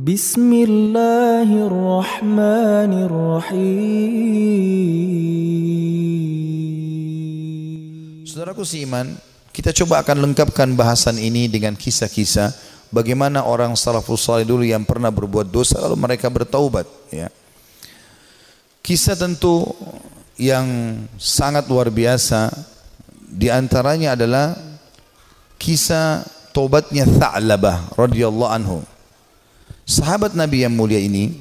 Bismillahirrahmanirrahim. Saudaraku seiman, kita coba akan lengkapkan bahasan ini dengan kisah-kisah bagaimana orang salafus saleh dulu yang pernah berbuat dosa lalu mereka bertaubat, ya. Kisah tentu yang sangat luar biasa di antaranya adalah kisah taubatnya Tha'labah radhiyallahu anhu. Sahabat Nabi yang mulia ini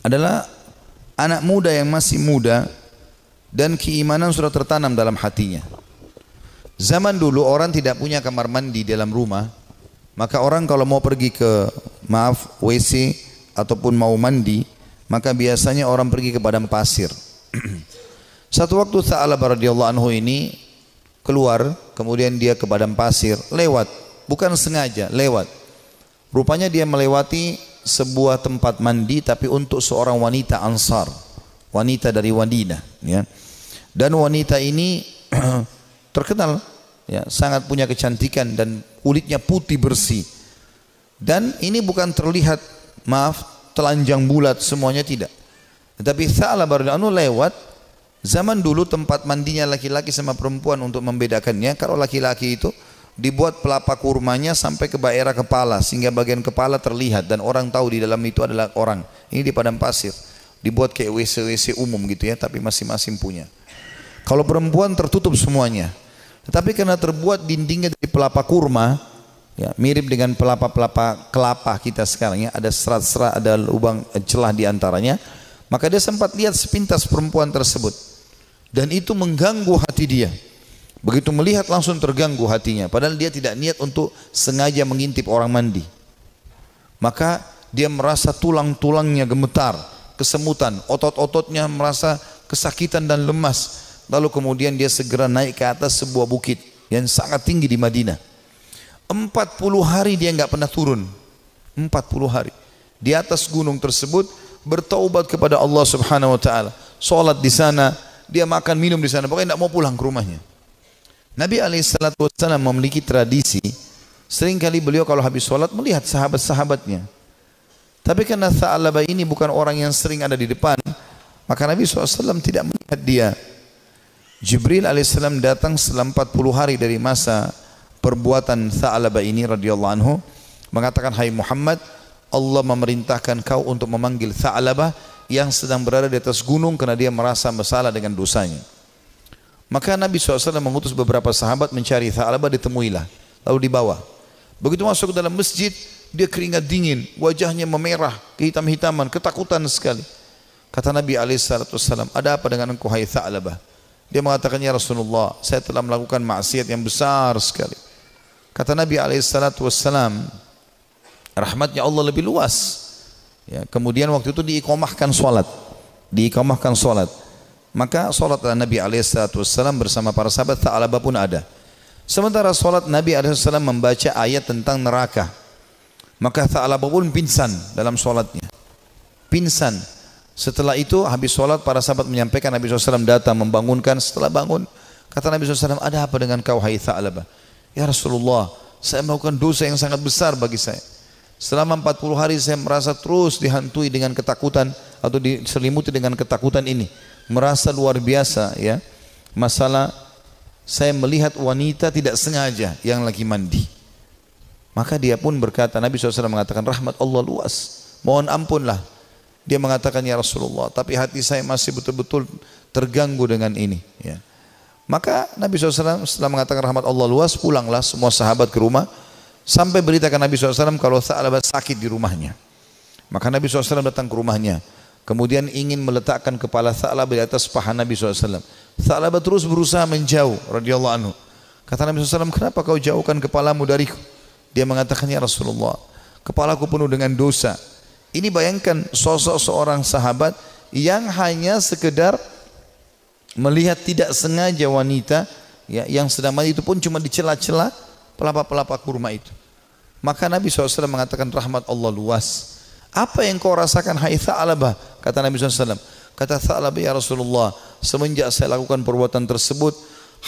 adalah anak muda yang masih muda dan keimanan sudah tertanam dalam hatinya. Zaman dulu orang tidak punya kamar mandi dalam rumah, maka orang kalau mau pergi ke maaf WC ataupun mau mandi, maka biasanya orang pergi ke padang pasir. Satu waktu Sa'alabah radhiyallahu anhu ini keluar, kemudian dia ke padang pasir, lewat, bukan sengaja, lewat. Rupanya dia melewati sebuah tempat mandi tapi untuk seorang wanita Ansar, wanita dari Madinah, ya. Dan wanita ini terkenal ya, sangat punya kecantikan dan kulitnya putih bersih. Dan ini bukan terlihat maaf telanjang bulat semuanya tidak. Tetapi Sa'la anu lewat Zaman dulu tempat mandinya laki-laki sama perempuan untuk membedakannya. Kalau laki-laki itu dibuat pelapa kurmanya sampai ke daerah kepala sehingga bagian kepala terlihat dan orang tahu di dalam itu adalah orang. Ini di padang pasir. Dibuat kayak WC-WC umum gitu ya, tapi masing-masing punya. Kalau perempuan tertutup semuanya. Tetapi karena terbuat dindingnya dari pelapa kurma, ya, mirip dengan pelapa-pelapa kelapa kita sekarang ya, ada serat-serat, ada lubang eh, celah di antaranya, maka dia sempat lihat sepintas perempuan tersebut. Dan itu mengganggu hati dia. Begitu melihat langsung terganggu hatinya. Padahal dia tidak niat untuk sengaja mengintip orang mandi. Maka dia merasa tulang-tulangnya gemetar, kesemutan, otot-ototnya merasa kesakitan dan lemas. Lalu kemudian dia segera naik ke atas sebuah bukit yang sangat tinggi di Madinah. 40 hari dia nggak pernah turun. 40 hari. Di atas gunung tersebut bertaubat kepada Allah Subhanahu wa taala. Salat di sana, dia makan minum di sana, pokoknya tidak mau pulang ke rumahnya. Nabi SAW memiliki tradisi, seringkali beliau kalau habis sholat melihat sahabat-sahabatnya. Tapi karena Tha'alaba ini bukan orang yang sering ada di depan, maka Nabi SAW tidak melihat dia. Jibril AS datang selama 40 hari dari masa perbuatan Tha'alaba ini radhiyallahu anhu, mengatakan, Hai Muhammad, Allah memerintahkan kau untuk memanggil Tha'alabah yang sedang berada di atas gunung karena dia merasa bersalah dengan dosanya. Maka Nabi SAW mengutus beberapa sahabat mencari Tha'labah ditemuilah. Lalu dibawa. Begitu masuk ke dalam masjid, dia keringat dingin, wajahnya memerah, kehitam-hitaman, ketakutan sekali. Kata Nabi SAW, ada apa dengan engkau hai Tha'labah? Dia mengatakan, Ya Rasulullah, saya telah melakukan maksiat yang besar sekali. Kata Nabi SAW, rahmatnya Allah lebih luas. Ya, kemudian waktu itu diikomahkan solat. Diikomahkan solat. Maka solat Nabi Alaihissalam bersama para sahabat Taalaba pun ada. Sementara solat Nabi Alaihissalam membaca ayat tentang neraka. Maka Taalaba pun pingsan dalam solatnya. Pingsan. Setelah itu habis solat para sahabat menyampaikan Nabi SAW datang membangunkan. Setelah bangun kata Nabi SAW ada apa dengan kau hai Tha'alabah? Ya Rasulullah saya melakukan dosa yang sangat besar bagi saya. Selama 40 hari saya merasa terus dihantui dengan ketakutan atau diselimuti dengan ketakutan ini merasa luar biasa ya. Masalah saya melihat wanita tidak sengaja yang lagi mandi. Maka dia pun berkata, Nabi SAW mengatakan rahmat Allah luas. Mohon ampunlah. Dia mengatakan ya Rasulullah, tapi hati saya masih betul-betul terganggu dengan ini. Ya. Maka Nabi SAW setelah mengatakan rahmat Allah luas, pulanglah semua sahabat ke rumah. Sampai beritakan Nabi SAW kalau Sa'labah sakit di rumahnya. Maka Nabi SAW datang ke rumahnya. Kemudian ingin meletakkan kepala Taala di atas paha Nabi SAW. Sa'labah terus berusaha menjauh radhiyallahu anhu. Kata Nabi SAW, kenapa kau jauhkan kepalamu dariku? Dia mengatakannya Rasulullah, kepalaku penuh dengan dosa. Ini bayangkan sosok seorang sahabat yang hanya sekedar melihat tidak sengaja wanita ya, yang sedang mandi itu pun cuma dicela-cela pelapa-pelapa kurma itu. Maka Nabi SAW mengatakan rahmat Allah luas. Apa yang kau rasakan hai Tha'labah? Kata Nabi SAW. Kata Tha'labah ya Rasulullah, semenjak saya lakukan perbuatan tersebut,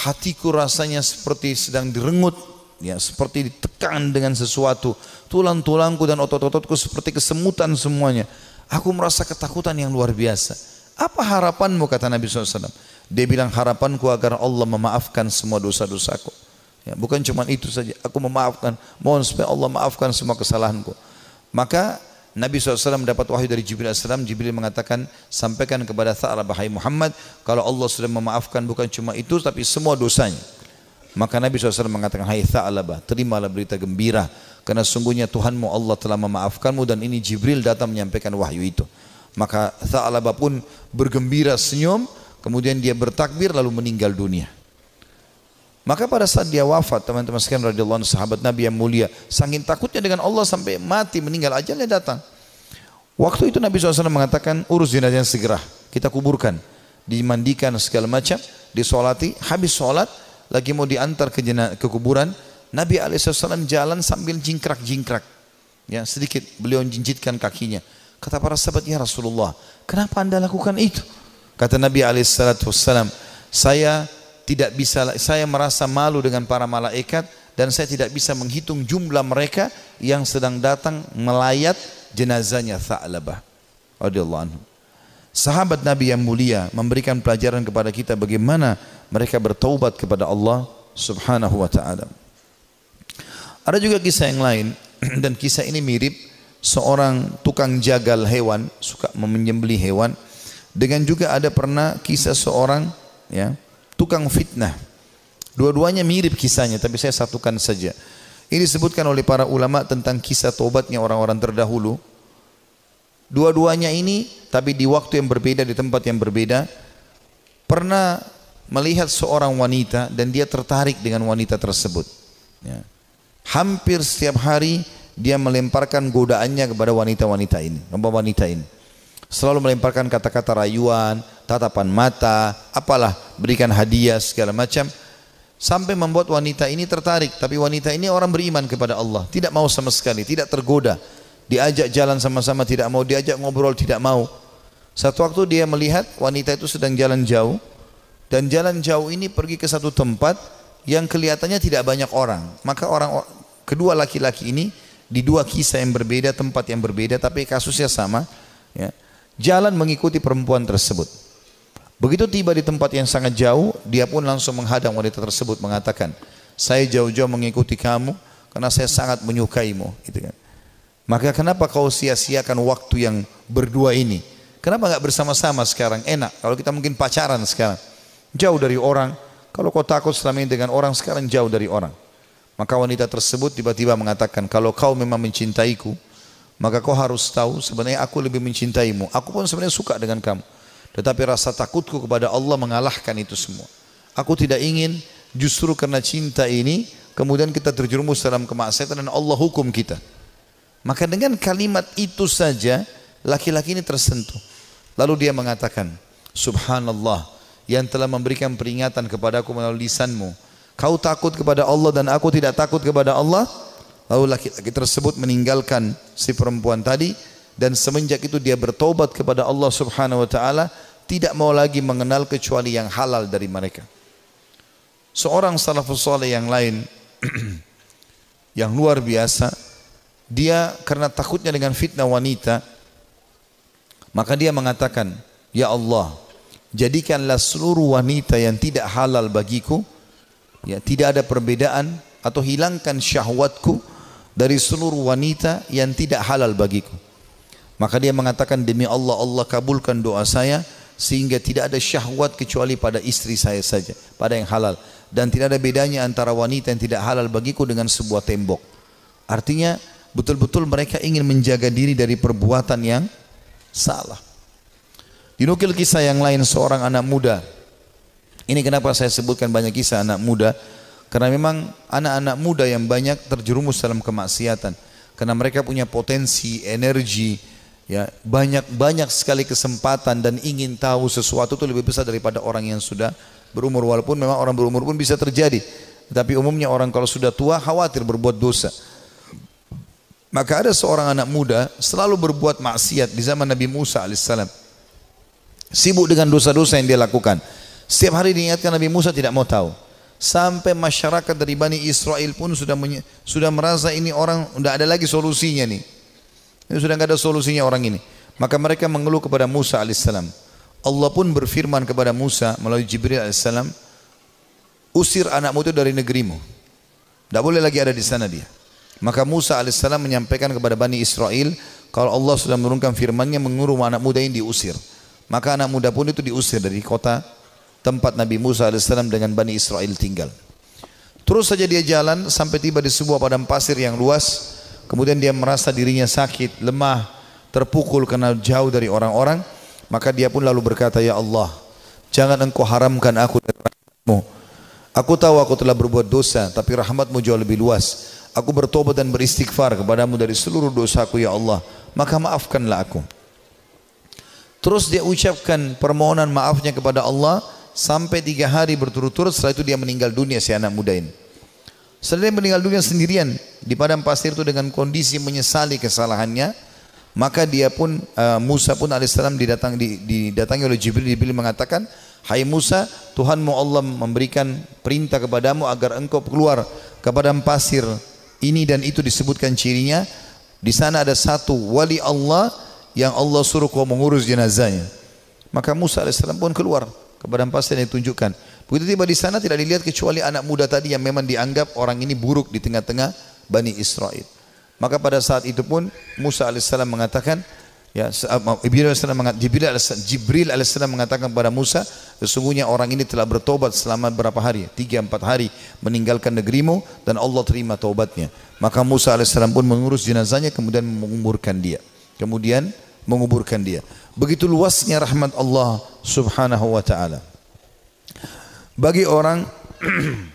hatiku rasanya seperti sedang direngut, ya seperti ditekan dengan sesuatu. Tulang-tulangku dan otot-ototku seperti kesemutan semuanya. Aku merasa ketakutan yang luar biasa. Apa harapanmu kata Nabi SAW? Dia bilang harapanku agar Allah memaafkan semua dosa-dosaku. Ya, bukan cuma itu saja. Aku memaafkan. Mohon supaya Allah maafkan semua kesalahanku. Maka Nabi SAW mendapat wahyu dari Jibril AS, Jibril mengatakan, sampaikan kepada Tha'la Muhammad, kalau Allah sudah memaafkan bukan cuma itu, tapi semua dosanya. Maka Nabi SAW mengatakan, Hai Tha'labah, terimalah berita gembira, karena sungguhnya Tuhanmu Allah telah memaafkanmu, dan ini Jibril datang menyampaikan wahyu itu. Maka Tha'labah pun bergembira senyum, kemudian dia bertakbir lalu meninggal dunia. Maka pada saat dia wafat, teman-teman sekalian radhiyallahu anhu sahabat Nabi yang mulia, sangin takutnya dengan Allah sampai mati meninggal ajalnya datang. Waktu itu Nabi SAW mengatakan urus jenazahnya segera, kita kuburkan, dimandikan segala macam, disolati, habis solat lagi mau diantar ke, jenaz ke kuburan, Nabi SAW jalan sambil jingkrak-jingkrak. Ya, sedikit beliau jinjitkan kakinya. Kata para sahabat, "Ya Rasulullah, kenapa Anda lakukan itu?" Kata Nabi SAW, "Saya tidak bisa saya merasa malu dengan para malaikat dan saya tidak bisa menghitung jumlah mereka yang sedang datang melayat jenazahnya Tha'labah radhiyallahu anhu. Sahabat Nabi yang mulia memberikan pelajaran kepada kita bagaimana mereka bertaubat kepada Allah Subhanahu wa taala. Ada juga kisah yang lain dan kisah ini mirip seorang tukang jagal hewan suka menyembelih hewan dengan juga ada pernah kisah seorang ya tukang fitnah. Dua-duanya mirip kisahnya, tapi saya satukan saja. Ini disebutkan oleh para ulama tentang kisah tobatnya orang-orang terdahulu. Dua-duanya ini, tapi di waktu yang berbeda, di tempat yang berbeda, pernah melihat seorang wanita dan dia tertarik dengan wanita tersebut. Ya. Hampir setiap hari dia melemparkan godaannya kepada wanita-wanita ini, hamba wanita ini. Selalu melemparkan kata-kata rayuan, tatapan mata, apalah berikan hadiah segala macam sampai membuat wanita ini tertarik tapi wanita ini orang beriman kepada Allah tidak mau sama sekali tidak tergoda diajak jalan sama-sama tidak mau diajak ngobrol tidak mau satu waktu dia melihat wanita itu sedang jalan jauh dan jalan jauh ini pergi ke satu tempat yang kelihatannya tidak banyak orang maka orang kedua laki-laki ini di dua kisah yang berbeda tempat yang berbeda tapi kasusnya sama ya, jalan mengikuti perempuan tersebut Begitu tiba di tempat yang sangat jauh, dia pun langsung menghadang wanita tersebut mengatakan, saya jauh-jauh mengikuti kamu karena saya sangat menyukaimu. Gitu kan. Maka kenapa kau sia-siakan waktu yang berdua ini? Kenapa nggak bersama-sama sekarang? Enak kalau kita mungkin pacaran sekarang. Jauh dari orang. Kalau kau takut selama ini dengan orang, sekarang jauh dari orang. Maka wanita tersebut tiba-tiba mengatakan, kalau kau memang mencintaiku, maka kau harus tahu sebenarnya aku lebih mencintaimu. Aku pun sebenarnya suka dengan kamu. Tetapi rasa takutku kepada Allah mengalahkan itu semua. Aku tidak ingin justru karena cinta ini kemudian kita terjerumus dalam kemaksiatan dan Allah hukum kita. Maka dengan kalimat itu saja laki-laki ini tersentuh. Lalu dia mengatakan, Subhanallah yang telah memberikan peringatan kepadaku melalui lisanmu. Kau takut kepada Allah dan aku tidak takut kepada Allah. Lalu laki-laki tersebut meninggalkan si perempuan tadi dan semenjak itu dia bertobat kepada Allah Subhanahu wa taala tidak mau lagi mengenal kecuali yang halal dari mereka. Seorang salafus soleh yang lain yang luar biasa, dia karena takutnya dengan fitnah wanita, maka dia mengatakan, Ya Allah, jadikanlah seluruh wanita yang tidak halal bagiku, ya tidak ada perbedaan atau hilangkan syahwatku dari seluruh wanita yang tidak halal bagiku. Maka dia mengatakan demi Allah Allah kabulkan doa saya sehingga tidak ada syahwat kecuali pada istri saya saja, pada yang halal dan tidak ada bedanya antara wanita yang tidak halal bagiku dengan sebuah tembok. Artinya betul-betul mereka ingin menjaga diri dari perbuatan yang salah. Dinukil kisah yang lain seorang anak muda. Ini kenapa saya sebutkan banyak kisah anak muda karena memang anak-anak muda yang banyak terjerumus dalam kemaksiatan karena mereka punya potensi, energi, ya banyak banyak sekali kesempatan dan ingin tahu sesuatu itu lebih besar daripada orang yang sudah berumur walaupun memang orang berumur pun bisa terjadi tapi umumnya orang kalau sudah tua khawatir berbuat dosa maka ada seorang anak muda selalu berbuat maksiat di zaman Nabi Musa alaihissalam sibuk dengan dosa-dosa yang dia lakukan setiap hari diingatkan Nabi Musa tidak mau tahu sampai masyarakat dari Bani Israel pun sudah sudah merasa ini orang tidak ada lagi solusinya nih ini sudah nggak ada solusinya orang ini. Maka mereka mengeluh kepada Musa alaihissalam. Allah pun berfirman kepada Musa melalui Jibril alaihissalam, usir anakmu itu dari negerimu. Tidak boleh lagi ada di sana dia. Maka Musa alaihissalam menyampaikan kepada Bani Israel, kalau Allah sudah menurunkan firmannya mengurung anak muda ini diusir. Maka anak muda pun itu diusir dari kota tempat Nabi Musa alaihissalam dengan Bani Israel tinggal. Terus saja dia jalan sampai tiba di sebuah padang pasir yang luas kemudian dia merasa dirinya sakit, lemah, terpukul karena jauh dari orang-orang, maka dia pun lalu berkata, "Ya Allah, jangan Engkau haramkan aku dari rahmatmu. Aku tahu aku telah berbuat dosa, tapi rahmatmu jauh lebih luas. Aku bertobat dan beristighfar kepadamu dari seluruh dosaku, Ya Allah. Maka maafkanlah aku." Terus dia ucapkan permohonan maafnya kepada Allah sampai tiga hari berturut-turut setelah itu dia meninggal dunia si anak muda ini. Setelah dia meninggal dunia sendirian di padang pasir itu dengan kondisi menyesali kesalahannya, maka dia pun uh, Musa pun alaihissalam didatang, didatangi oleh Jibril. Jibril mengatakan, Hai Musa, Tuhanmu Allah memberikan perintah kepadamu agar engkau keluar ke padang pasir. Ini dan itu disebutkan cirinya. Di sana ada satu wali Allah yang Allah suruh kau mengurus jenazahnya. Maka Musa Alaihissalam pun keluar ke padang pasir yang ditunjukkan. Begitu tiba di sana tidak dilihat kecuali anak muda tadi yang memang dianggap orang ini buruk di tengah-tengah Bani Israel. Maka pada saat itu pun Musa AS mengatakan, ya, eh, Jibril AS, Jibril Jibril AS mengatakan kepada Musa, sesungguhnya orang ini telah bertobat selama berapa hari? Tiga empat hari meninggalkan negerimu dan Allah terima taubatnya. Maka Musa AS pun mengurus jenazahnya kemudian menguburkan dia. Kemudian menguburkan dia. Begitu luasnya rahmat Allah subhanahu wa ta'ala. Bagi orang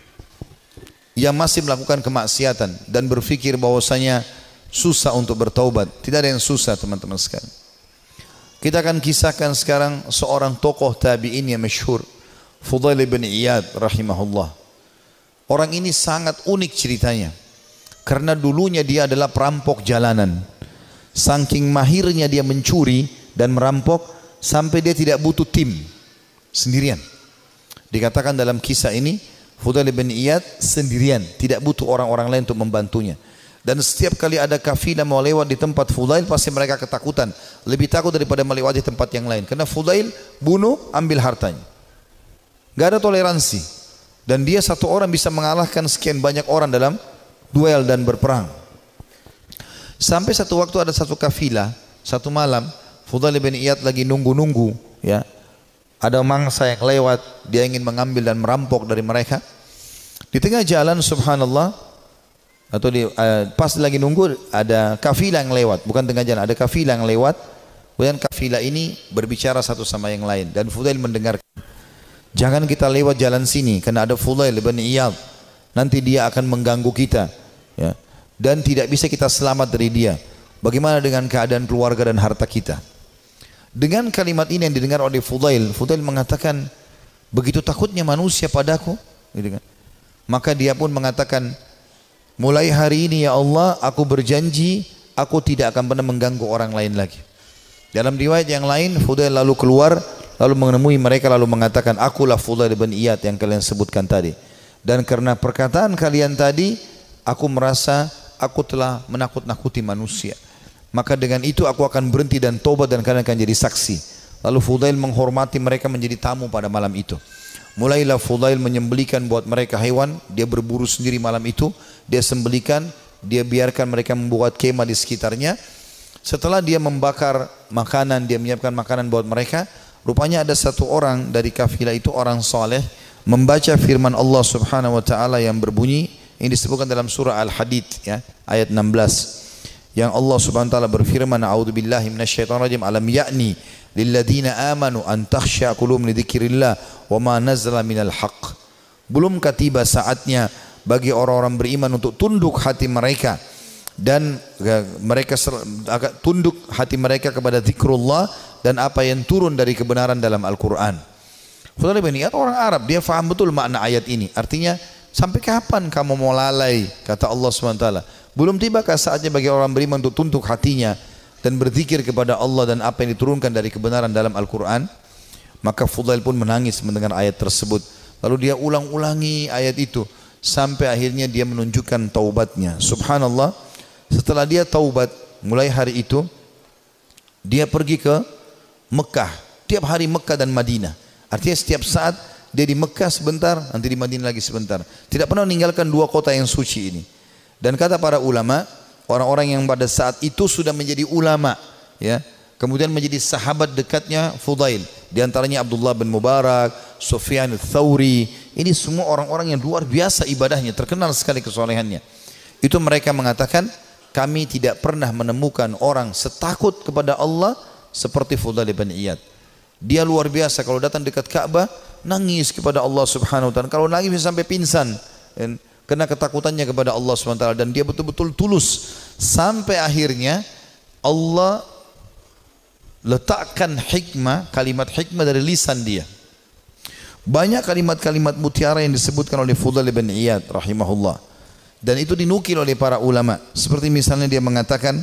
yang masih melakukan kemaksiatan dan berpikir bahwasanya susah untuk bertaubat, tidak ada yang susah teman-teman sekalian. Kita akan kisahkan sekarang seorang tokoh tabi'in yang masyhur, Fudail bin Iyad rahimahullah. Orang ini sangat unik ceritanya. Karena dulunya dia adalah perampok jalanan. Saking mahirnya dia mencuri dan merampok sampai dia tidak butuh tim sendirian. Dikatakan dalam kisah ini, Fudail bin Iyad sendirian, tidak butuh orang-orang lain untuk membantunya. Dan setiap kali ada kafilah mau lewat di tempat Fudail, pasti mereka ketakutan. Lebih takut daripada melewati tempat yang lain. Karena Fudail bunuh, ambil hartanya. Gak ada toleransi. Dan dia satu orang bisa mengalahkan sekian banyak orang dalam duel dan berperang. Sampai satu waktu ada satu kafilah, satu malam, Fudail bin Iyad lagi nunggu-nunggu, ya, ada mangsa yang lewat, dia ingin mengambil dan merampok dari mereka. Di tengah jalan subhanallah atau di, uh, pas lagi nunggu ada kafilah yang lewat, bukan tengah jalan, ada kafilah yang lewat. Kemudian kafilah ini berbicara satu sama yang lain dan Fudail mendengarkan. Jangan kita lewat jalan sini karena ada Fudail bin Iyad. Nanti dia akan mengganggu kita. Ya. Dan tidak bisa kita selamat dari dia. Bagaimana dengan keadaan keluarga dan harta kita? Dengan kalimat ini yang didengar oleh Fudail, Fudail mengatakan, begitu takutnya manusia padaku, gitu kan. Maka dia pun mengatakan, mulai hari ini ya Allah, aku berjanji aku tidak akan pernah mengganggu orang lain lagi. Dalam riwayat yang lain, Fudail lalu keluar, lalu menemui mereka lalu mengatakan, akulah Fudail bin Iyad yang kalian sebutkan tadi. Dan karena perkataan kalian tadi, aku merasa aku telah menakut-nakuti manusia maka dengan itu aku akan berhenti dan tobat dan kalian akan jadi saksi. Lalu Fudail menghormati mereka menjadi tamu pada malam itu. Mulailah Fudail menyembelikan buat mereka hewan, dia berburu sendiri malam itu, dia sembelikan, dia biarkan mereka membuat kemah di sekitarnya. Setelah dia membakar makanan, dia menyiapkan makanan buat mereka, rupanya ada satu orang dari kafilah itu orang soleh membaca firman Allah Subhanahu wa taala yang berbunyi ini disebutkan dalam surah Al-Hadid ya ayat 16 yang Allah Subhanahu wa taala berfirman a'udzubillahi minasyaitonirrajim alam ya'ni lilladzina amanu an takhsha qulubum li dzikrillah wa ma nazala minal haqq belumkah tiba saatnya bagi orang-orang beriman untuk tunduk hati mereka dan mereka agak tunduk hati mereka kepada zikrullah dan apa yang turun dari kebenaran dalam Al-Qur'an. Saudara orang Arab dia faham betul makna ayat ini. Artinya sampai kapan kamu mau lalai kata Allah Subhanahu wa taala? Belum tibakah saatnya bagi orang beriman untuk tuntuk hatinya dan berzikir kepada Allah dan apa yang diturunkan dari kebenaran dalam Al-Quran? Maka Fudail pun menangis mendengar ayat tersebut. Lalu dia ulang-ulangi ayat itu sampai akhirnya dia menunjukkan taubatnya. Subhanallah, setelah dia taubat mulai hari itu dia pergi ke Mekah. Tiap hari Mekah dan Madinah. Artinya setiap saat dia di Mekah sebentar, nanti di Madinah lagi sebentar. Tidak pernah meninggalkan dua kota yang suci ini. Dan kata para ulama, orang-orang yang pada saat itu sudah menjadi ulama, ya. Kemudian menjadi sahabat dekatnya Fudail, di antaranya Abdullah bin Mubarak, Sufyan Thawri. Ini semua orang-orang yang luar biasa ibadahnya, terkenal sekali kesolehannya. Itu mereka mengatakan, kami tidak pernah menemukan orang setakut kepada Allah seperti Fudail bin Iyad. Dia luar biasa kalau datang dekat Ka'bah nangis kepada Allah Subhanahu wa taala. Kalau nangis sampai pingsan. Kan? Karena ketakutannya kepada Allah SWT dan dia betul-betul tulus. Sampai akhirnya Allah letakkan hikmah, kalimat hikmah dari lisan dia. Banyak kalimat-kalimat mutiara yang disebutkan oleh Fudhal bin Iyad rahimahullah. Dan itu dinukil oleh para ulama. Seperti misalnya dia mengatakan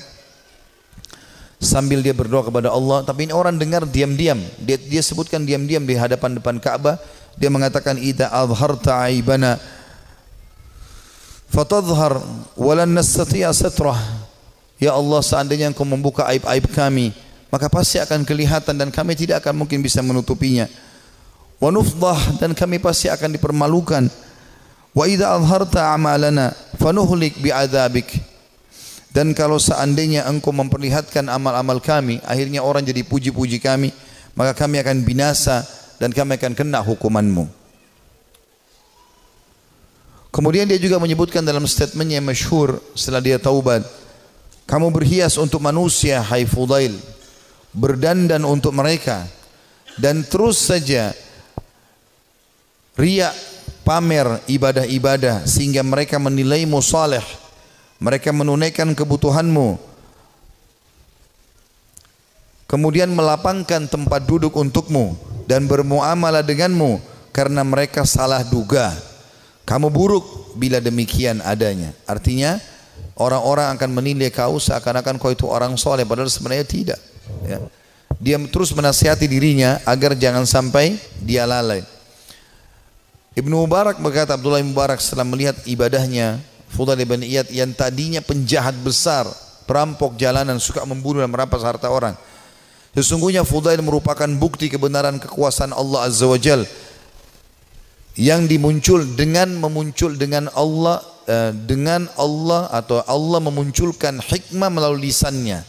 sambil dia berdoa kepada Allah, tapi ini orang dengar diam-diam. Dia, dia sebutkan diam-diam di hadapan depan Ka'bah, dia mengatakan idza azharta aibana fatadhhar walan nastati'a satrah ya Allah seandainya engkau membuka aib-aib kami maka pasti akan kelihatan dan kami tidak akan mungkin bisa menutupinya wa nufdah dan kami pasti akan dipermalukan wa idza azharta amalana fanuhlik bi'adzabik dan kalau seandainya engkau memperlihatkan amal-amal kami akhirnya orang jadi puji-puji kami maka kami akan binasa dan kami akan kena hukumanmu Kemudian dia juga menyebutkan dalam statementnya yang masyhur setelah dia taubat. Kamu berhias untuk manusia, hai Fudail. Berdandan untuk mereka. Dan terus saja riak pamer ibadah-ibadah sehingga mereka menilaimu saleh. Mereka menunaikan kebutuhanmu. Kemudian melapangkan tempat duduk untukmu dan bermuamalah denganmu karena mereka salah duga kamu buruk bila demikian adanya. Artinya orang-orang akan menilai kau seakan-akan kau itu orang soleh padahal sebenarnya tidak. Ya. Dia terus menasihati dirinya agar jangan sampai dia lalai. Ibn Mubarak berkata Abdullah bin Mubarak setelah melihat ibadahnya Fudal ibn Iyad yang tadinya penjahat besar, perampok jalanan, suka membunuh dan merampas harta orang. Sesungguhnya Fudail merupakan bukti kebenaran kekuasaan Allah Azza wa Jalla yang dimuncul dengan memuncul dengan Allah eh, dengan Allah atau Allah memunculkan hikmah melalui lisannya.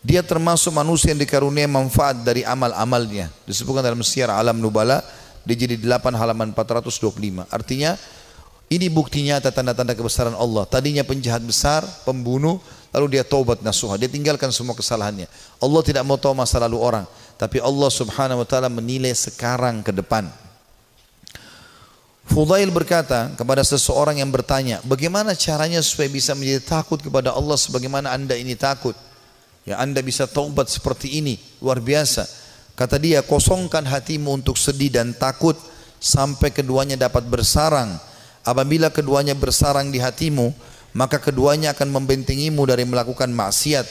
Dia termasuk manusia yang dikaruniai manfaat dari amal-amalnya. Disebutkan dalam Syiar Alam Nubala di jadi 8 halaman 425. Artinya ini buktinya nyata tanda-tanda kebesaran Allah. Tadinya penjahat besar, pembunuh, lalu dia taubat nasuha. Dia tinggalkan semua kesalahannya. Allah tidak mau tahu masa lalu orang, tapi Allah Subhanahu wa taala menilai sekarang ke depan. Fudail berkata kepada seseorang yang bertanya, bagaimana caranya supaya bisa menjadi takut kepada Allah sebagaimana anda ini takut? Ya anda bisa taubat seperti ini, luar biasa. Kata dia, kosongkan hatimu untuk sedih dan takut sampai keduanya dapat bersarang. Apabila keduanya bersarang di hatimu, maka keduanya akan membentengimu dari melakukan maksiat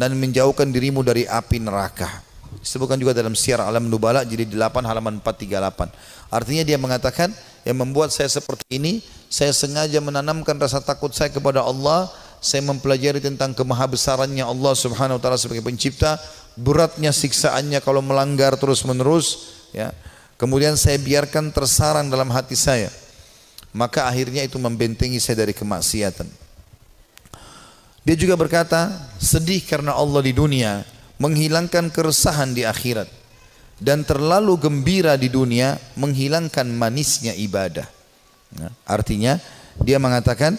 dan menjauhkan dirimu dari api neraka. Disebutkan juga dalam siar alam nubala jadi 8 halaman 438. Artinya dia mengatakan, yang membuat saya seperti ini, saya sengaja menanamkan rasa takut saya kepada Allah, saya mempelajari tentang kemahabesarannya Allah Subhanahu wa taala sebagai pencipta, beratnya siksaannya kalau melanggar terus-menerus, ya. Kemudian saya biarkan tersarang dalam hati saya. Maka akhirnya itu membentengi saya dari kemaksiatan. Dia juga berkata, sedih karena Allah di dunia menghilangkan keresahan di akhirat dan terlalu gembira di dunia menghilangkan manisnya ibadah. Nah, artinya dia mengatakan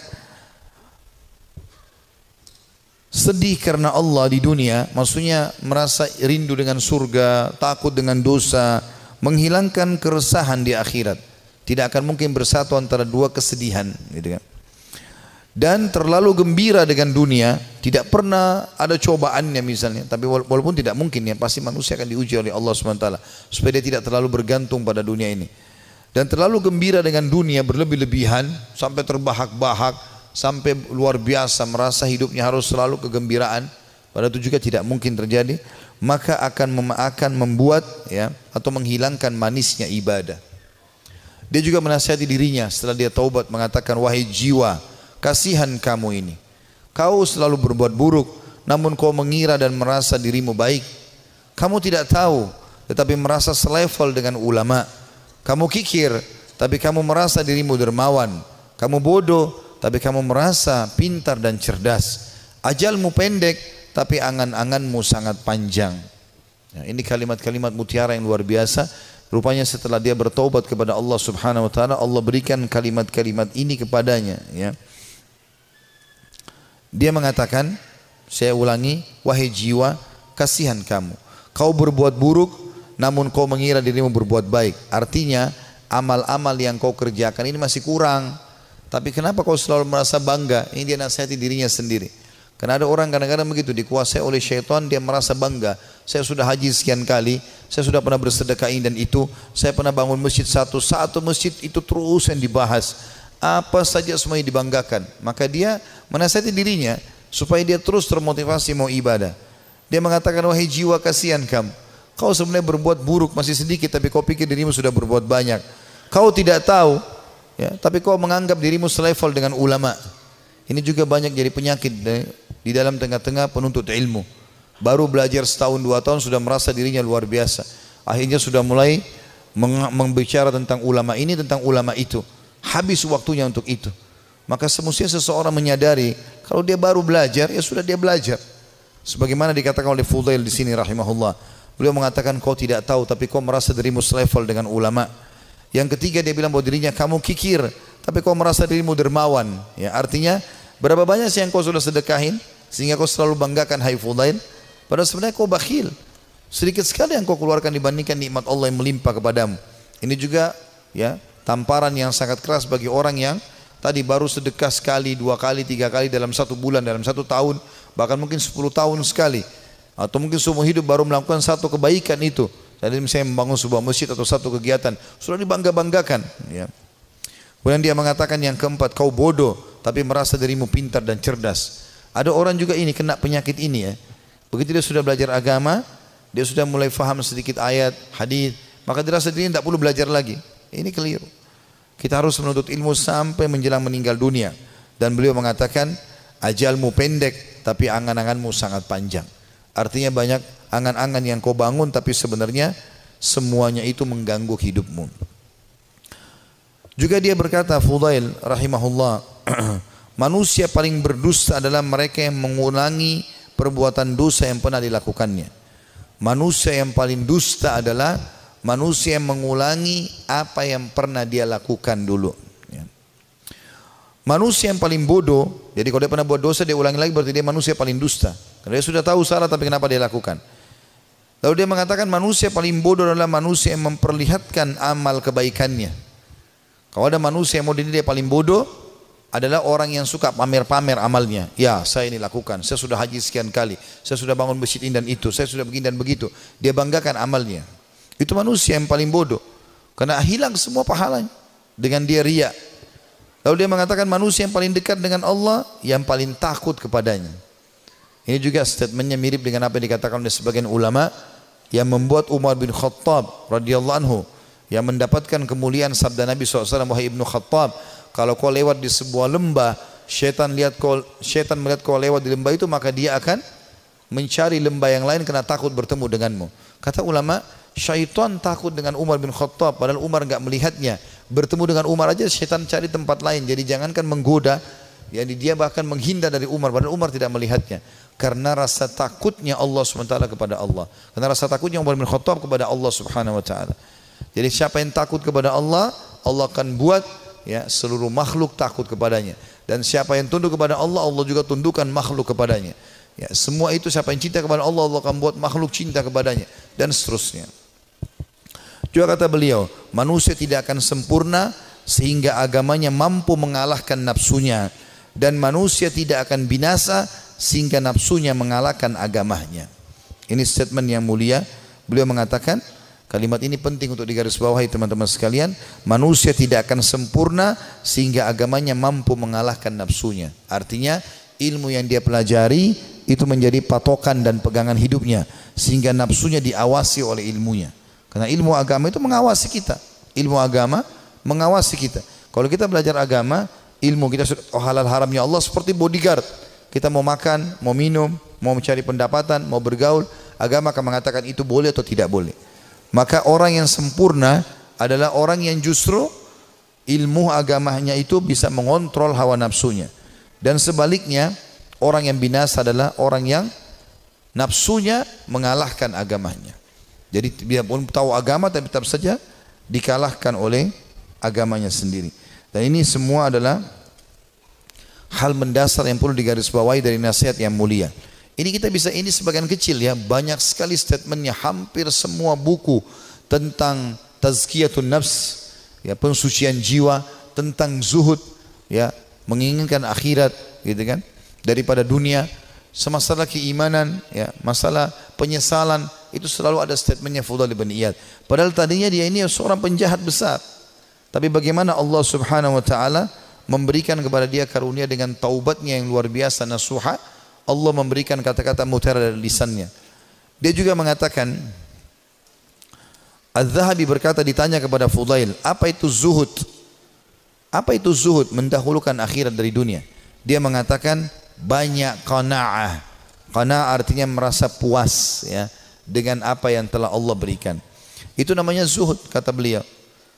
sedih karena Allah di dunia, maksudnya merasa rindu dengan surga, takut dengan dosa, menghilangkan keresahan di akhirat. Tidak akan mungkin bersatu antara dua kesedihan, gitu kan dan terlalu gembira dengan dunia, tidak pernah ada cobaannya misalnya. Tapi walaupun tidak mungkin ya, pasti manusia akan diuji oleh Allah SWT. Supaya dia tidak terlalu bergantung pada dunia ini. Dan terlalu gembira dengan dunia berlebih-lebihan, sampai terbahak-bahak, sampai luar biasa merasa hidupnya harus selalu kegembiraan. Pada itu juga tidak mungkin terjadi. Maka akan akan membuat ya atau menghilangkan manisnya ibadah. Dia juga menasihati dirinya setelah dia taubat mengatakan wahai jiwa kasihan kamu ini. Kau selalu berbuat buruk, namun kau mengira dan merasa dirimu baik. Kamu tidak tahu, tetapi merasa selevel dengan ulama. Kamu kikir, tapi kamu merasa dirimu dermawan. Kamu bodoh, tapi kamu merasa pintar dan cerdas. Ajalmu pendek, tapi angan-anganmu sangat panjang. Ya, ini kalimat-kalimat mutiara yang luar biasa. Rupanya setelah dia bertobat kepada Allah Subhanahu wa taala, Allah berikan kalimat-kalimat ini kepadanya, ya. Dia mengatakan, saya ulangi, wahai jiwa, kasihan kamu. Kau berbuat buruk, namun kau mengira dirimu berbuat baik. Artinya, amal-amal yang kau kerjakan ini masih kurang. Tapi kenapa kau selalu merasa bangga? Ini dia nasihati dirinya sendiri. Karena ada orang kadang-kadang begitu dikuasai oleh syaitan dia merasa bangga. Saya sudah haji sekian kali, saya sudah pernah bersedekah ini dan itu, saya pernah bangun masjid satu, satu masjid itu terus yang dibahas apa saja semuanya dibanggakan. Maka dia menasihati dirinya supaya dia terus termotivasi mau ibadah. Dia mengatakan, wahai jiwa kasihan kamu. Kau sebenarnya berbuat buruk masih sedikit tapi kau pikir dirimu sudah berbuat banyak. Kau tidak tahu, ya, tapi kau menganggap dirimu selevel dengan ulama. Ini juga banyak jadi penyakit di dalam tengah-tengah penuntut ilmu. Baru belajar setahun dua tahun sudah merasa dirinya luar biasa. Akhirnya sudah mulai membicara tentang ulama ini, tentang ulama itu. Habis waktunya untuk itu. Maka semestinya seseorang menyadari kalau dia baru belajar ya sudah dia belajar. Sebagaimana dikatakan oleh Fudail di sini rahimahullah. Beliau mengatakan kau tidak tahu tapi kau merasa dirimu selevel dengan ulama. Yang ketiga dia bilang bahwa dirinya kamu kikir tapi kau merasa dirimu dermawan. Ya, artinya berapa banyak sih yang kau sudah sedekahin sehingga kau selalu banggakan hai Fudail. Padahal sebenarnya kau bakhil. Sedikit sekali yang kau keluarkan dibandingkan nikmat Allah yang melimpah kepadamu. Ini juga ya tamparan yang sangat keras bagi orang yang tadi baru sedekah sekali, dua kali, tiga kali dalam satu bulan, dalam satu tahun, bahkan mungkin sepuluh tahun sekali. Atau mungkin seumur hidup baru melakukan satu kebaikan itu. Jadi misalnya membangun sebuah masjid atau satu kegiatan, sudah dibangga-banggakan. Ya. Kemudian dia mengatakan yang keempat, kau bodoh tapi merasa dirimu pintar dan cerdas. Ada orang juga ini kena penyakit ini ya. Begitu dia sudah belajar agama, dia sudah mulai faham sedikit ayat, hadis, maka dia rasa dirinya tidak perlu belajar lagi. Ini keliru. Kita harus menuntut ilmu sampai menjelang meninggal dunia. Dan beliau mengatakan, ajalmu pendek tapi angan-anganmu sangat panjang. Artinya banyak angan-angan yang kau bangun tapi sebenarnya semuanya itu mengganggu hidupmu. Juga dia berkata Fudail rahimahullah, manusia paling berdusta adalah mereka yang mengulangi perbuatan dosa yang pernah dilakukannya. Manusia yang paling dusta adalah manusia yang mengulangi apa yang pernah dia lakukan dulu. Ya. Manusia yang paling bodoh, jadi kalau dia pernah buat dosa dia ulangi lagi berarti dia manusia paling dusta. Karena dia sudah tahu salah tapi kenapa dia lakukan. Lalu dia mengatakan manusia paling bodoh adalah manusia yang memperlihatkan amal kebaikannya. Kalau ada manusia yang mau diri dia paling bodoh adalah orang yang suka pamer-pamer amalnya. Ya saya ini lakukan, saya sudah haji sekian kali, saya sudah bangun masjid ini dan itu, saya sudah begini dan begitu. Dia banggakan amalnya. Itu manusia yang paling bodoh. Karena hilang semua pahalanya dengan dia riak. Lalu dia mengatakan manusia yang paling dekat dengan Allah yang paling takut kepadanya. Ini juga statementnya mirip dengan apa yang dikatakan oleh sebagian ulama yang membuat Umar bin Khattab radhiyallahu anhu yang mendapatkan kemuliaan sabda Nabi SAW wahai ibnu Khattab kalau kau lewat di sebuah lembah syaitan lihat kau melihat kau lewat di lembah itu maka dia akan mencari lembah yang lain karena takut bertemu denganmu kata ulama syaitan takut dengan Umar bin Khattab padahal Umar enggak melihatnya bertemu dengan Umar aja syaitan cari tempat lain jadi jangankan menggoda yakni dia bahkan menghindar dari Umar padahal Umar tidak melihatnya karena rasa takutnya Allah SWT kepada Allah karena rasa takutnya Umar bin Khattab kepada Allah Subhanahu wa taala jadi siapa yang takut kepada Allah Allah akan buat ya seluruh makhluk takut kepadanya dan siapa yang tunduk kepada Allah Allah juga tundukkan makhluk kepadanya ya semua itu siapa yang cinta kepada Allah Allah akan buat makhluk cinta kepadanya dan seterusnya juga kata beliau, manusia tidak akan sempurna sehingga agamanya mampu mengalahkan nafsunya dan manusia tidak akan binasa sehingga nafsunya mengalahkan agamanya. Ini statement yang mulia. Beliau mengatakan kalimat ini penting untuk digarisbawahi teman-teman sekalian. Manusia tidak akan sempurna sehingga agamanya mampu mengalahkan nafsunya. Artinya ilmu yang dia pelajari itu menjadi patokan dan pegangan hidupnya sehingga nafsunya diawasi oleh ilmunya. Karena ilmu agama itu mengawasi kita. Ilmu agama mengawasi kita. Kalau kita belajar agama, ilmu kita sudah oh halal haramnya Allah seperti bodyguard. Kita mau makan, mau minum, mau mencari pendapatan, mau bergaul, agama akan mengatakan itu boleh atau tidak boleh. Maka orang yang sempurna adalah orang yang justru ilmu agamanya itu bisa mengontrol hawa nafsunya. Dan sebaliknya, orang yang binasa adalah orang yang nafsunya mengalahkan agamanya. Jadi dia pun tahu agama tapi tetap saja dikalahkan oleh agamanya sendiri. Dan ini semua adalah hal mendasar yang perlu digarisbawahi dari nasihat yang mulia. Ini kita bisa ini sebagian kecil ya, banyak sekali statementnya hampir semua buku tentang tazkiyatun nafs, ya pensucian jiwa, tentang zuhud, ya menginginkan akhirat gitu kan daripada dunia, masalah keimanan, ya masalah penyesalan, itu selalu ada statementnya Fudail bin Iyad. Padahal tadinya dia ini seorang penjahat besar. Tapi bagaimana Allah Subhanahu wa taala memberikan kepada dia karunia dengan taubatnya yang luar biasa nasuha, Allah memberikan kata-kata mutiara dari lisannya. Dia juga mengatakan Az-Zahabi berkata ditanya kepada Fudail, apa itu zuhud? Apa itu zuhud? Mendahulukan akhirat dari dunia. Dia mengatakan banyak qanaah. Qanaah artinya merasa puas ya dengan apa yang telah Allah berikan. Itu namanya zuhud kata beliau.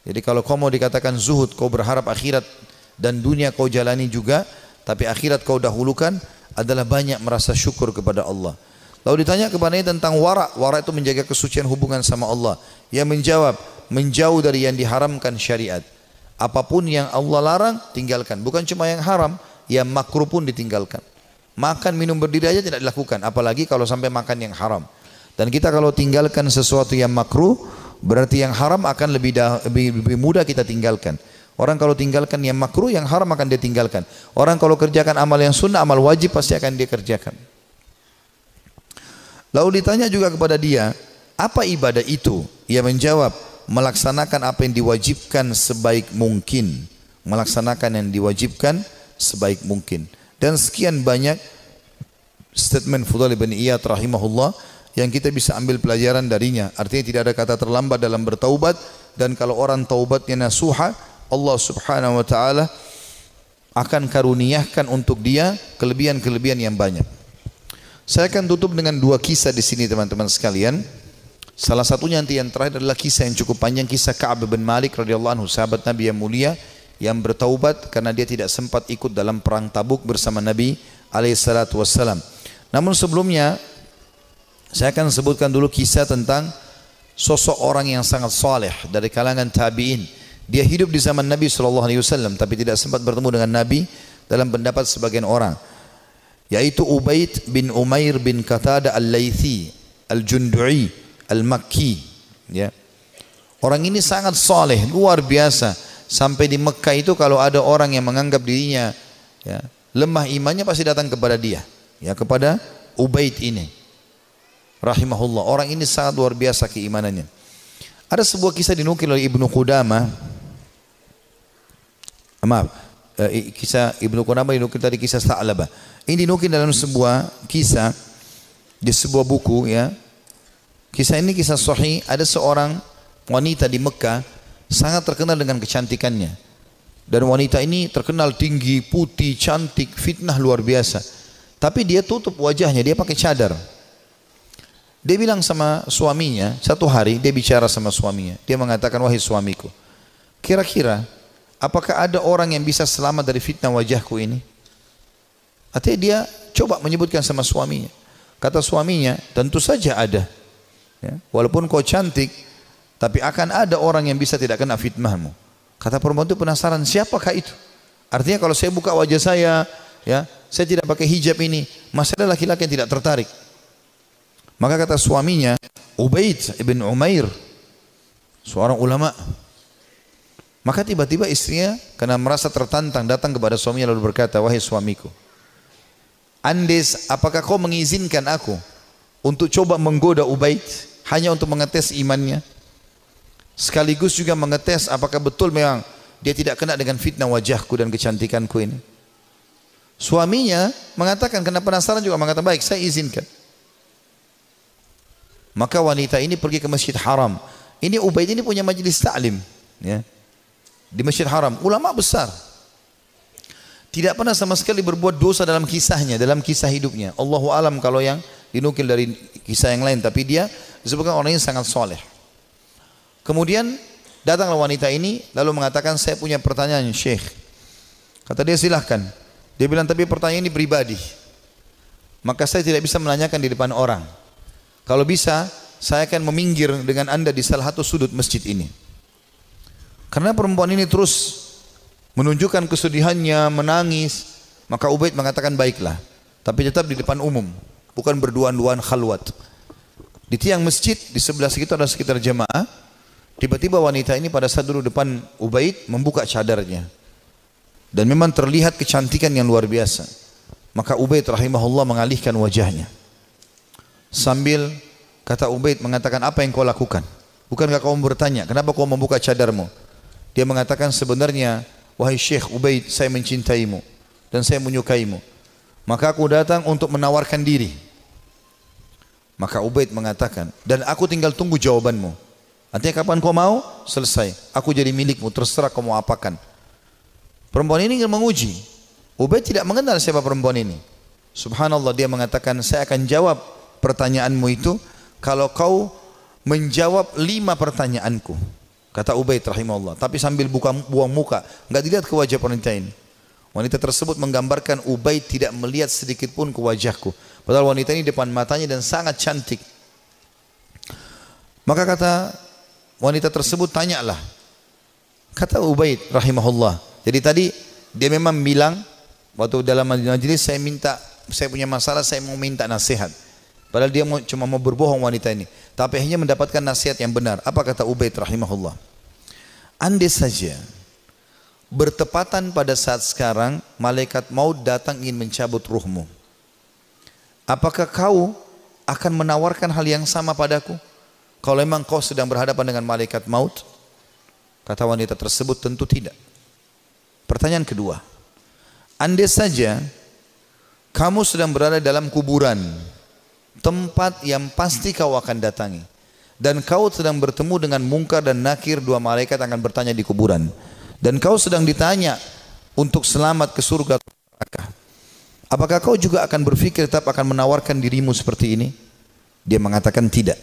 Jadi kalau kau mau dikatakan zuhud, kau berharap akhirat dan dunia kau jalani juga, tapi akhirat kau dahulukan adalah banyak merasa syukur kepada Allah. Lalu ditanya kepadanya tentang wara. Wara itu menjaga kesucian hubungan sama Allah. Ia menjawab, menjauh dari yang diharamkan syariat. Apapun yang Allah larang, tinggalkan. Bukan cuma yang haram, yang makruh pun ditinggalkan. Makan, minum, berdiri aja tidak dilakukan. Apalagi kalau sampai makan yang haram. Dan kita kalau tinggalkan sesuatu yang makruh, berarti yang haram akan lebih, dah, lebih, lebih mudah kita tinggalkan. Orang kalau tinggalkan yang makruh, yang haram akan dia tinggalkan. Orang kalau kerjakan amal yang sunnah, amal wajib pasti akan dia kerjakan. Lalu ditanya juga kepada dia, apa ibadah itu? Ia menjawab, melaksanakan apa yang diwajibkan sebaik mungkin. Melaksanakan yang diwajibkan sebaik mungkin. Dan sekian banyak statement Fudhal ibn Iyad rahimahullah yang kita bisa ambil pelajaran darinya. Artinya tidak ada kata terlambat dalam bertaubat dan kalau orang taubatnya nasuha, Allah Subhanahu wa taala akan karuniakan untuk dia kelebihan-kelebihan yang banyak. Saya akan tutup dengan dua kisah di sini teman-teman sekalian. Salah satunya nanti yang terakhir adalah kisah yang cukup panjang kisah Ka'ab bin Malik radhiyallahu anhu sahabat Nabi yang mulia yang bertaubat karena dia tidak sempat ikut dalam perang Tabuk bersama Nabi alaihi salatu wasallam. Namun sebelumnya saya akan sebutkan dulu kisah tentang sosok orang yang sangat saleh dari kalangan tabi'in. Dia hidup di zaman Nabi sallallahu alaihi wasallam tapi tidak sempat bertemu dengan Nabi dalam pendapat sebagian orang. Yaitu Ubaid bin Umair bin Qatada Al-Laitsi Al-Jundu'i Al-Makki ya. Orang ini sangat saleh, luar biasa. Sampai di Mekah itu kalau ada orang yang menganggap dirinya ya, lemah imannya pasti datang kepada dia, ya kepada Ubaid ini rahimahullah. Orang ini sangat luar biasa keimanannya. Ada sebuah kisah dinukil oleh Ibnu Qudamah. Ah, maaf, eh, kisah Ibnu Qudamah dinukil tadi kisah Sa'labah. Ini dinukil dalam sebuah kisah di sebuah buku ya. Kisah ini kisah sahih, ada seorang wanita di Mekah sangat terkenal dengan kecantikannya. Dan wanita ini terkenal tinggi, putih, cantik, fitnah luar biasa. Tapi dia tutup wajahnya, dia pakai cadar. Dia bilang sama suaminya, satu hari dia bicara sama suaminya. Dia mengatakan, wahai suamiku, kira-kira apakah ada orang yang bisa selamat dari fitnah wajahku ini? Artinya dia coba menyebutkan sama suaminya. Kata suaminya, tentu saja ada. Ya, walaupun kau cantik, tapi akan ada orang yang bisa tidak kena fitnahmu. Kata perempuan itu penasaran, siapakah itu? Artinya kalau saya buka wajah saya, ya, saya tidak pakai hijab ini, masih ada laki-laki yang tidak tertarik. Maka kata suaminya, Ubaid ibn Umair, seorang ulama. Maka tiba-tiba istrinya karena merasa tertantang datang kepada suaminya lalu berkata, wahai suamiku, Andes, apakah kau mengizinkan aku untuk coba menggoda Ubaid hanya untuk mengetes imannya? Sekaligus juga mengetes apakah betul memang dia tidak kena dengan fitnah wajahku dan kecantikanku ini. Suaminya mengatakan, karena penasaran juga mengatakan, baik saya izinkan. Maka wanita ini pergi ke Masjid Haram. Ini Ubaid ini punya majlis taklim. Ya. Di Masjid Haram. Ulama besar. Tidak pernah sama sekali berbuat dosa dalam kisahnya, dalam kisah hidupnya. Allahu alam kalau yang dinukil dari kisah yang lain. Tapi dia disebutkan orang yang sangat soleh. Kemudian datanglah wanita ini lalu mengatakan saya punya pertanyaan Syekh. Kata dia silahkan. Dia bilang tapi pertanyaan ini pribadi. Maka saya tidak bisa menanyakan di depan orang. Kalau bisa, saya akan meminggir dengan anda di salah satu sudut masjid ini. Karena perempuan ini terus menunjukkan kesedihannya, menangis, maka Ubaid mengatakan baiklah. Tapi tetap di depan umum, bukan berduaan-duaan khalwat. Di tiang masjid, di sebelah situ ada sekitar jemaah, tiba-tiba wanita ini pada saat duduk depan Ubaid membuka cadarnya. Dan memang terlihat kecantikan yang luar biasa. Maka Ubaid rahimahullah mengalihkan wajahnya sambil kata Ubaid mengatakan apa yang kau lakukan? Bukankah kau bertanya, kenapa kau membuka cadarmu? Dia mengatakan sebenarnya, wahai Syekh Ubaid, saya mencintaimu dan saya menyukaimu. Maka aku datang untuk menawarkan diri. Maka Ubaid mengatakan, dan aku tinggal tunggu jawabanmu. Artinya kapan kau mau, selesai. Aku jadi milikmu, terserah kau mau apakan. Perempuan ini ingin menguji. Ubaid tidak mengenal siapa perempuan ini. Subhanallah dia mengatakan, saya akan jawab pertanyaanmu itu kalau kau menjawab lima pertanyaanku. Kata Ubaid rahimahullah. Tapi sambil buka, buang muka. Enggak dilihat ke wajah wanita ini. Wanita tersebut menggambarkan Ubaid tidak melihat sedikit pun ke wajahku. Padahal wanita ini depan matanya dan sangat cantik. Maka kata wanita tersebut tanyalah. Kata Ubaid rahimahullah. Jadi tadi dia memang bilang waktu dalam majelis saya minta saya punya masalah saya mau minta nasihat. Padahal dia cuma mau berbohong wanita ini. Tapi akhirnya mendapatkan nasihat yang benar. Apa kata Ubaid rahimahullah? Andai saja bertepatan pada saat sekarang malaikat maut datang ingin mencabut ruhmu. Apakah kau akan menawarkan hal yang sama padaku? Kalau memang kau sedang berhadapan dengan malaikat maut? Kata wanita tersebut tentu tidak. Pertanyaan kedua. Andai saja kamu sedang berada dalam kuburan tempat yang pasti kau akan datangi. Dan kau sedang bertemu dengan mungkar dan nakir, dua malaikat akan bertanya di kuburan. Dan kau sedang ditanya untuk selamat ke surga neraka. Apakah kau juga akan berpikir tetap akan menawarkan dirimu seperti ini? Dia mengatakan tidak.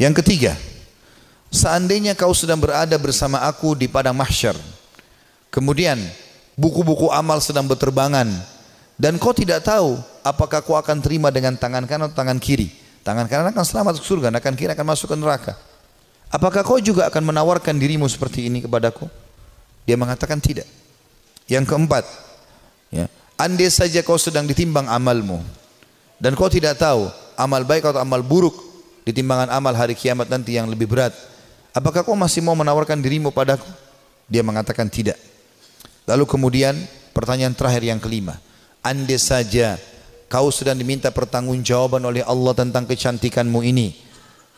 Yang ketiga, seandainya kau sedang berada bersama aku di padang mahsyar, kemudian buku-buku amal sedang berterbangan, dan kau tidak tahu apakah kau akan terima dengan tangan kanan atau tangan kiri. Tangan kanan akan selamat ke surga, tangan kiri akan masuk ke neraka. Apakah kau juga akan menawarkan dirimu seperti ini kepadaku? Dia mengatakan tidak. Yang keempat, ya, andai saja kau sedang ditimbang amalmu dan kau tidak tahu amal baik atau amal buruk ditimbangan amal hari kiamat nanti yang lebih berat. Apakah kau masih mau menawarkan dirimu padaku? Dia mengatakan tidak. Lalu kemudian pertanyaan terakhir yang kelima. Andai saja kau sedang diminta pertanggungjawaban oleh Allah tentang kecantikanmu ini,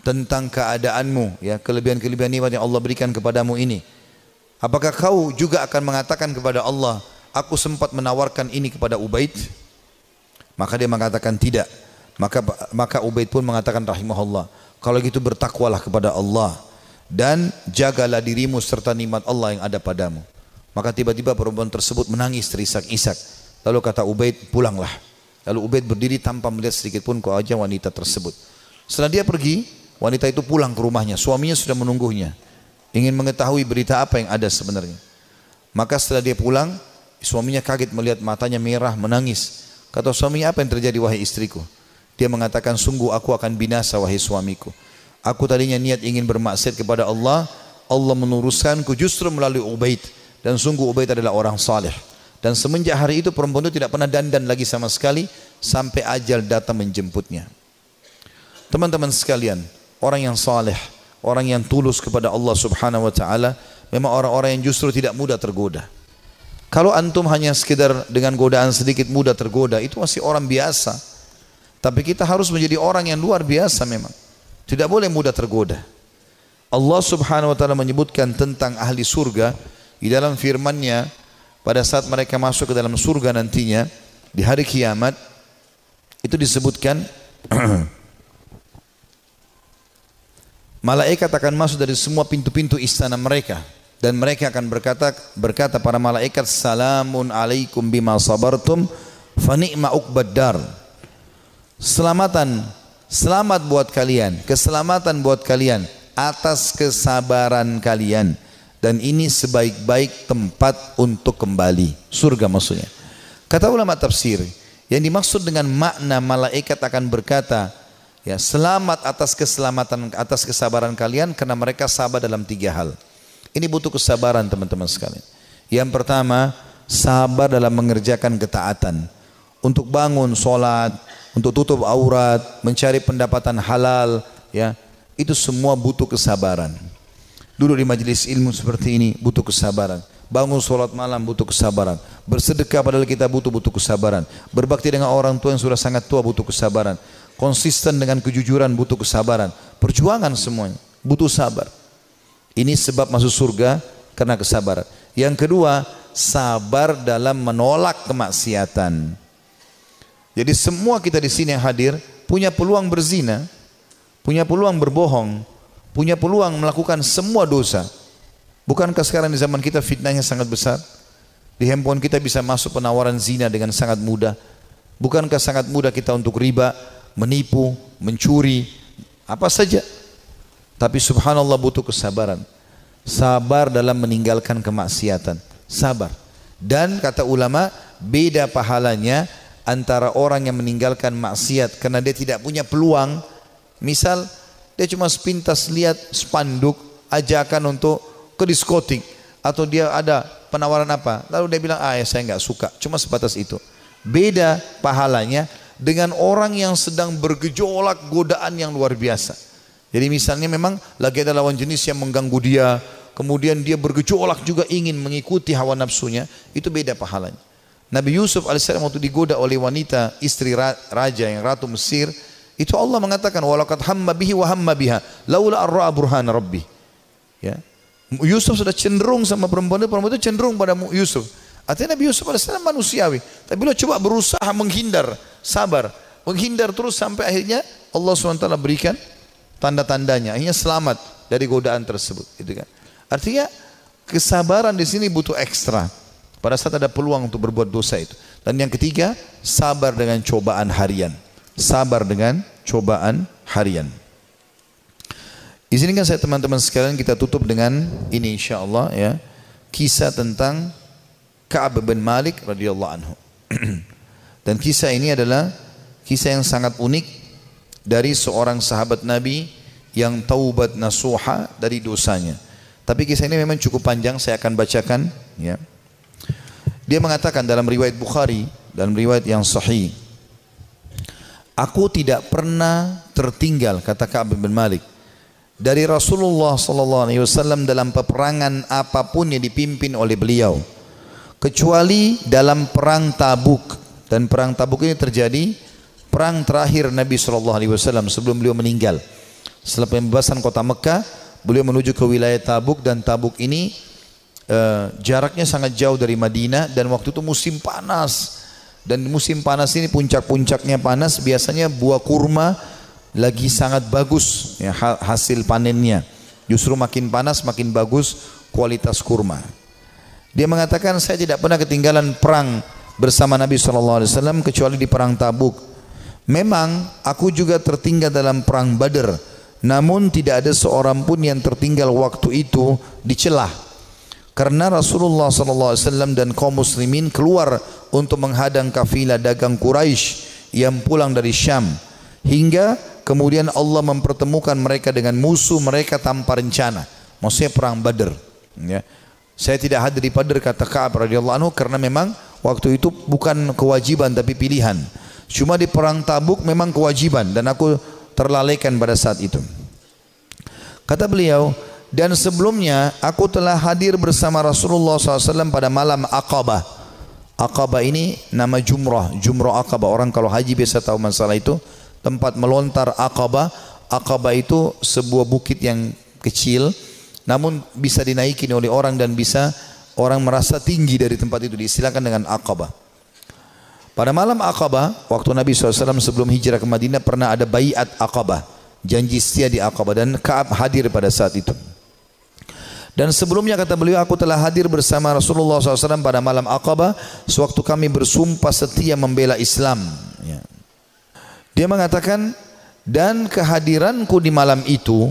tentang keadaanmu, ya kelebihan-kelebihan nikmat yang Allah berikan kepadamu ini. Apakah kau juga akan mengatakan kepada Allah, aku sempat menawarkan ini kepada Ubaid? Maka dia mengatakan tidak. Maka maka Ubaid pun mengatakan rahimahullah, kalau gitu bertakwalah kepada Allah dan jagalah dirimu serta nikmat Allah yang ada padamu. Maka tiba-tiba perempuan tersebut menangis terisak-isak. Lalu kata Ubaid, pulanglah. Lalu Ubaid berdiri tanpa melihat sedikit pun ke wajah wanita tersebut. Setelah dia pergi, wanita itu pulang ke rumahnya. Suaminya sudah menunggunya. Ingin mengetahui berita apa yang ada sebenarnya. Maka setelah dia pulang, suaminya kaget melihat matanya merah menangis. Kata suaminya, apa yang terjadi wahai istriku? Dia mengatakan, sungguh aku akan binasa wahai suamiku. Aku tadinya niat ingin bermaksiat kepada Allah, Allah meluruskanku justru melalui Ubaid. Dan sungguh Ubaid adalah orang salih. Dan semenjak hari itu perempuan itu tidak pernah dandan lagi sama sekali sampai ajal datang menjemputnya. Teman-teman sekalian, orang yang saleh, orang yang tulus kepada Allah Subhanahu wa taala memang orang-orang yang justru tidak mudah tergoda. Kalau antum hanya sekedar dengan godaan sedikit mudah tergoda, itu masih orang biasa. Tapi kita harus menjadi orang yang luar biasa memang. Tidak boleh mudah tergoda. Allah Subhanahu wa taala menyebutkan tentang ahli surga di dalam firman-Nya pada saat mereka masuk ke dalam surga nantinya di hari kiamat itu disebutkan malaikat akan masuk dari semua pintu-pintu istana mereka dan mereka akan berkata berkata para malaikat salamun alaikum bima sabartum fa ni'ma uqbaddar selamatan selamat buat kalian keselamatan buat kalian atas kesabaran kalian dan ini sebaik-baik tempat untuk kembali surga maksudnya kata ulama tafsir yang dimaksud dengan makna malaikat akan berkata ya selamat atas keselamatan atas kesabaran kalian karena mereka sabar dalam tiga hal ini butuh kesabaran teman-teman sekalian yang pertama sabar dalam mengerjakan ketaatan untuk bangun solat untuk tutup aurat mencari pendapatan halal ya itu semua butuh kesabaran Duduk di majelis ilmu seperti ini butuh kesabaran. Bangun sholat malam butuh kesabaran. Bersedekah padahal kita butuh butuh kesabaran. Berbakti dengan orang tua yang sudah sangat tua butuh kesabaran. Konsisten dengan kejujuran butuh kesabaran. Perjuangan semuanya butuh sabar. Ini sebab masuk surga karena kesabaran. Yang kedua, sabar dalam menolak kemaksiatan. Jadi semua kita di sini yang hadir punya peluang berzina, punya peluang berbohong, punya peluang melakukan semua dosa. Bukankah sekarang di zaman kita fitnahnya sangat besar? Di handphone kita bisa masuk penawaran zina dengan sangat mudah. Bukankah sangat mudah kita untuk riba, menipu, mencuri, apa saja. Tapi subhanallah butuh kesabaran. Sabar dalam meninggalkan kemaksiatan. Sabar. Dan kata ulama, beda pahalanya antara orang yang meninggalkan maksiat karena dia tidak punya peluang. Misal dia cuma sepintas lihat spanduk ajakan untuk ke diskotik atau dia ada penawaran apa. Lalu dia bilang, ah ya saya nggak suka. Cuma sebatas itu. Beda pahalanya dengan orang yang sedang bergejolak godaan yang luar biasa. Jadi misalnya memang lagi ada lawan jenis yang mengganggu dia, kemudian dia bergejolak juga ingin mengikuti hawa nafsunya, itu beda pahalanya. Nabi Yusuf alaihissalam waktu digoda oleh wanita istri raja yang ratu Mesir, itu Allah mengatakan walaqad hamma bihi wa hamma biha laula arra burhana rabbi. Ya. Yusuf sudah cenderung sama perempuan itu, perempuan itu cenderung pada Yusuf. Artinya Nabi Yusuf sana manusiawi. Tapi beliau coba berusaha menghindar, sabar. Menghindar terus sampai akhirnya Allah SWT berikan tanda-tandanya. Akhirnya selamat dari godaan tersebut. Gitu kan. Artinya kesabaran di sini butuh ekstra. Pada saat ada peluang untuk berbuat dosa itu. Dan yang ketiga, sabar dengan cobaan harian. Sabar dengan cobaan harian. Izinkan saya teman-teman sekalian kita tutup dengan ini Allah ya. Kisah tentang Ka'ab bin Malik radhiyallahu anhu. Dan kisah ini adalah kisah yang sangat unik dari seorang sahabat Nabi yang taubat nasuha dari dosanya. Tapi kisah ini memang cukup panjang, saya akan bacakan. Ya. Dia mengatakan dalam riwayat Bukhari, dalam riwayat yang sahih, Aku tidak pernah tertinggal kata Ka'ab bin Malik. Dari Rasulullah sallallahu alaihi wasallam dalam peperangan apapun yang dipimpin oleh beliau. Kecuali dalam perang Tabuk dan perang Tabuk ini terjadi perang terakhir Nabi sallallahu alaihi wasallam sebelum beliau meninggal. Setelah pembebasan kota Mekah, beliau menuju ke wilayah Tabuk dan Tabuk ini uh, jaraknya sangat jauh dari Madinah dan waktu itu musim panas dan musim panas ini puncak-puncaknya panas biasanya buah kurma lagi sangat bagus ya, hasil panennya. Justru makin panas makin bagus kualitas kurma. Dia mengatakan saya tidak pernah ketinggalan perang bersama Nabi SAW kecuali di perang Tabuk. Memang aku juga tertinggal dalam perang Badar. Namun tidak ada seorang pun yang tertinggal waktu itu di celah karena Rasulullah SAW dan kaum muslimin keluar untuk menghadang kafilah dagang Quraisy yang pulang dari Syam hingga kemudian Allah mempertemukan mereka dengan musuh mereka tanpa rencana. Maksudnya perang Badr. Ya. Saya tidak hadir di Badr kata Ka'ab radhiyallahu anhu karena memang waktu itu bukan kewajiban tapi pilihan. Cuma di perang Tabuk memang kewajiban dan aku terlalaikan pada saat itu. Kata beliau, dan sebelumnya aku telah hadir bersama Rasulullah SAW pada malam Aqabah. Aqabah ini nama jumrah, jumrah Aqabah. Orang kalau haji biasa tahu masalah itu. Tempat melontar Aqabah. Aqabah itu sebuah bukit yang kecil namun bisa dinaikin oleh orang dan bisa orang merasa tinggi dari tempat itu disilakan dengan Aqabah. Pada malam Aqabah, waktu Nabi SAW sebelum hijrah ke Madinah pernah ada bayat Aqabah. Janji setia di Aqabah dan Kaab hadir pada saat itu. Dan sebelumnya kata beliau, aku telah hadir bersama Rasulullah SAW pada malam Aqabah, sewaktu kami bersumpah setia membela Islam. Ya. Dia mengatakan, dan kehadiranku di malam itu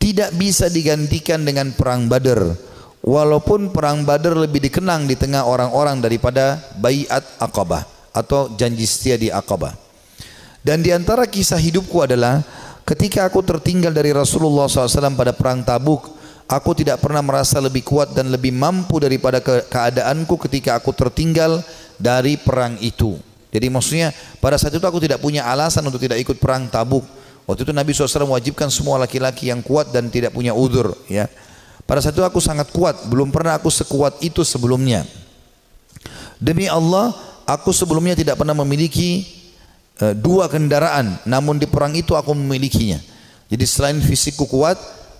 tidak bisa digantikan dengan perang Badar. Walaupun perang Badar lebih dikenang di tengah orang-orang daripada Bayat Aqabah atau janji setia di Aqabah. Dan di antara kisah hidupku adalah ketika aku tertinggal dari Rasulullah SAW pada perang Tabuk Aku tidak pernah merasa lebih kuat dan lebih mampu daripada ke keadaanku ketika aku tertinggal dari perang itu. Jadi maksudnya pada saat itu aku tidak punya alasan untuk tidak ikut perang tabuk. Waktu itu Nabi SAW wajibkan semua laki-laki yang kuat dan tidak punya udur. Ya. Pada saat itu aku sangat kuat, belum pernah aku sekuat itu sebelumnya. Demi Allah, aku sebelumnya tidak pernah memiliki eh, dua kendaraan, namun di perang itu aku memilikinya. Jadi selain fisikku kuat,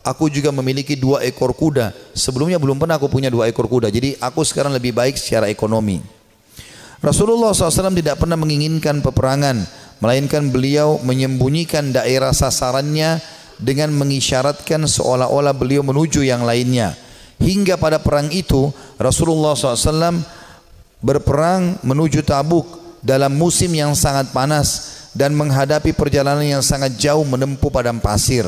Aku juga memiliki dua ekor kuda. Sebelumnya belum pernah aku punya dua ekor kuda. Jadi aku sekarang lebih baik secara ekonomi. Rasulullah SAW tidak pernah menginginkan peperangan. Melainkan beliau menyembunyikan daerah sasarannya dengan mengisyaratkan seolah-olah beliau menuju yang lainnya. Hingga pada perang itu Rasulullah SAW berperang menuju Tabuk dalam musim yang sangat panas dan menghadapi perjalanan yang sangat jauh menempuh padang pasir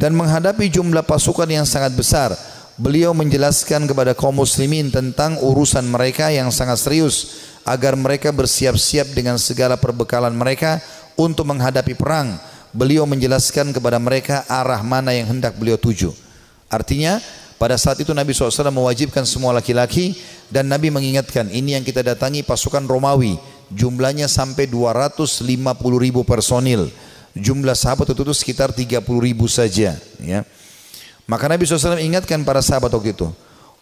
dan menghadapi jumlah pasukan yang sangat besar. Beliau menjelaskan kepada kaum muslimin tentang urusan mereka yang sangat serius agar mereka bersiap-siap dengan segala perbekalan mereka untuk menghadapi perang. Beliau menjelaskan kepada mereka arah mana yang hendak beliau tuju. Artinya pada saat itu Nabi SAW mewajibkan semua laki-laki dan Nabi mengingatkan ini yang kita datangi pasukan Romawi jumlahnya sampai 250 ribu personil jumlah sahabat waktu itu sekitar 30 ribu saja. Ya. Maka Nabi SAW ingatkan para sahabat waktu itu.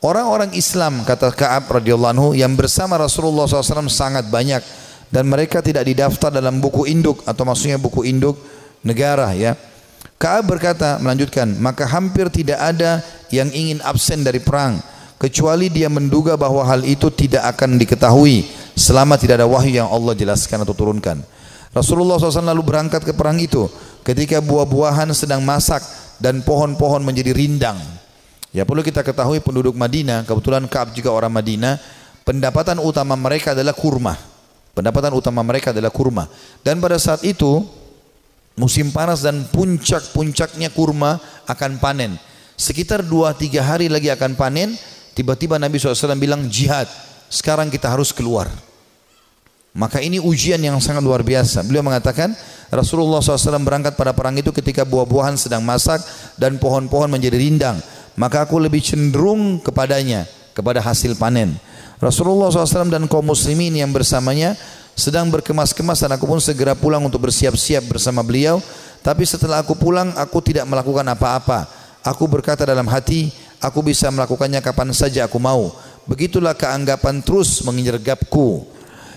Orang-orang Islam kata Kaab radhiyallahu anhu yang bersama Rasulullah SAW sangat banyak dan mereka tidak didaftar dalam buku induk atau maksudnya buku induk negara ya. Kaab berkata melanjutkan maka hampir tidak ada yang ingin absen dari perang kecuali dia menduga bahwa hal itu tidak akan diketahui selama tidak ada wahyu yang Allah jelaskan atau turunkan. Rasulullah SAW lalu berangkat ke perang itu ketika buah-buahan sedang masak dan pohon-pohon menjadi rindang. Ya perlu kita ketahui penduduk Madinah, kebetulan Kaab juga orang Madinah, pendapatan utama mereka adalah kurma. Pendapatan utama mereka adalah kurma. Dan pada saat itu musim panas dan puncak-puncaknya kurma akan panen. Sekitar 2-3 hari lagi akan panen, tiba-tiba Nabi SAW bilang jihad, sekarang kita harus keluar. Maka ini ujian yang sangat luar biasa. Beliau mengatakan Rasulullah SAW berangkat pada perang itu ketika buah-buahan sedang masak dan pohon-pohon menjadi rindang. Maka aku lebih cenderung kepadanya, kepada hasil panen. Rasulullah SAW dan kaum muslimin yang bersamanya sedang berkemas-kemas dan aku pun segera pulang untuk bersiap-siap bersama beliau. Tapi setelah aku pulang, aku tidak melakukan apa-apa. Aku berkata dalam hati, aku bisa melakukannya kapan saja aku mau. Begitulah keanggapan terus mengergapku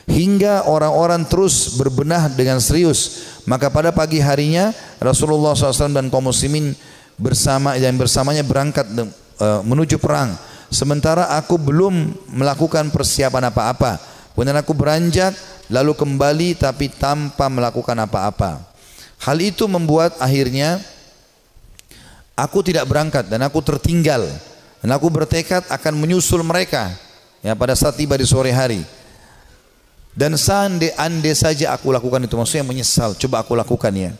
hingga orang-orang terus berbenah dengan serius. Maka pada pagi harinya Rasulullah SAW dan kaum muslimin bersama yang bersamanya berangkat eh, menuju perang. Sementara aku belum melakukan persiapan apa-apa. Kemudian aku beranjak lalu kembali tapi tanpa melakukan apa-apa. Hal itu membuat akhirnya aku tidak berangkat dan aku tertinggal dan aku bertekad akan menyusul mereka ya pada saat tiba di sore hari dan seandai-andai saja aku lakukan itu, maksudnya menyesal, coba aku lakukan ya.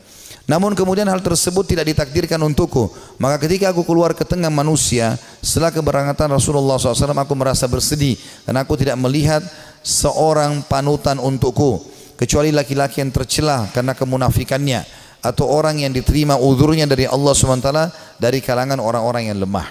Namun kemudian hal tersebut tidak ditakdirkan untukku. Maka ketika aku keluar ke tengah manusia, setelah keberangkatan Rasulullah SAW, aku merasa bersedih. Karena aku tidak melihat seorang panutan untukku. Kecuali laki-laki yang tercelah karena kemunafikannya. Atau orang yang diterima udurnya dari Allah SWT dari kalangan orang-orang yang lemah.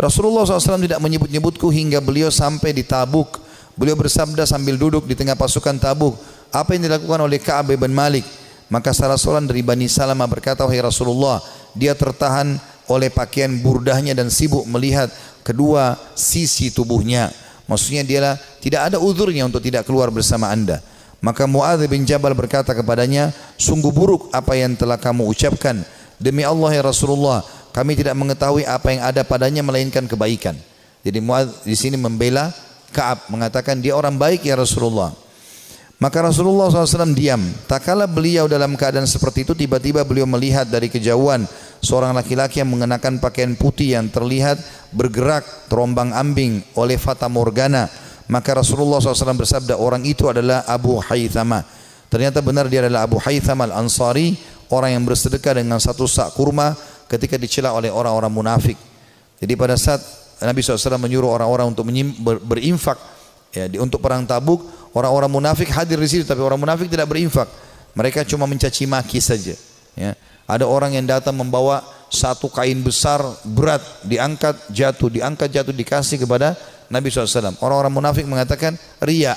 Rasulullah SAW tidak menyebut-nyebutku hingga beliau sampai di tabuk. Beliau bersabda sambil duduk di tengah pasukan Tabuk, apa yang dilakukan oleh Ka'ab bin Malik? Maka salah seorang dari Bani Salama berkata, "Wahai Rasulullah, dia tertahan oleh pakaian burdahnya dan sibuk melihat kedua sisi tubuhnya." Maksudnya dialah tidak ada uzurnya untuk tidak keluar bersama Anda. Maka Muadz bin Jabal berkata kepadanya, "Sungguh buruk apa yang telah kamu ucapkan. Demi Allah ya Rasulullah, kami tidak mengetahui apa yang ada padanya melainkan kebaikan." Jadi Muadz di sini membela Kaab mengatakan dia orang baik ya Rasulullah. Maka Rasulullah SAW diam. Tak kala beliau dalam keadaan seperti itu, tiba-tiba beliau melihat dari kejauhan seorang laki-laki yang mengenakan pakaian putih yang terlihat bergerak terombang ambing oleh Fata Morgana. Maka Rasulullah SAW bersabda, orang itu adalah Abu Haythama. Ternyata benar dia adalah Abu Haytham al-Ansari, orang yang bersedekah dengan satu sak kurma ketika dicela oleh orang-orang munafik. Jadi pada saat Nabi SAW menyuruh orang-orang untuk berinfak ya, untuk perang tabuk orang-orang munafik hadir di situ tapi orang munafik tidak berinfak mereka cuma mencaci maki saja ya. ada orang yang datang membawa satu kain besar berat diangkat jatuh diangkat jatuh dikasih kepada Nabi SAW orang-orang munafik mengatakan ria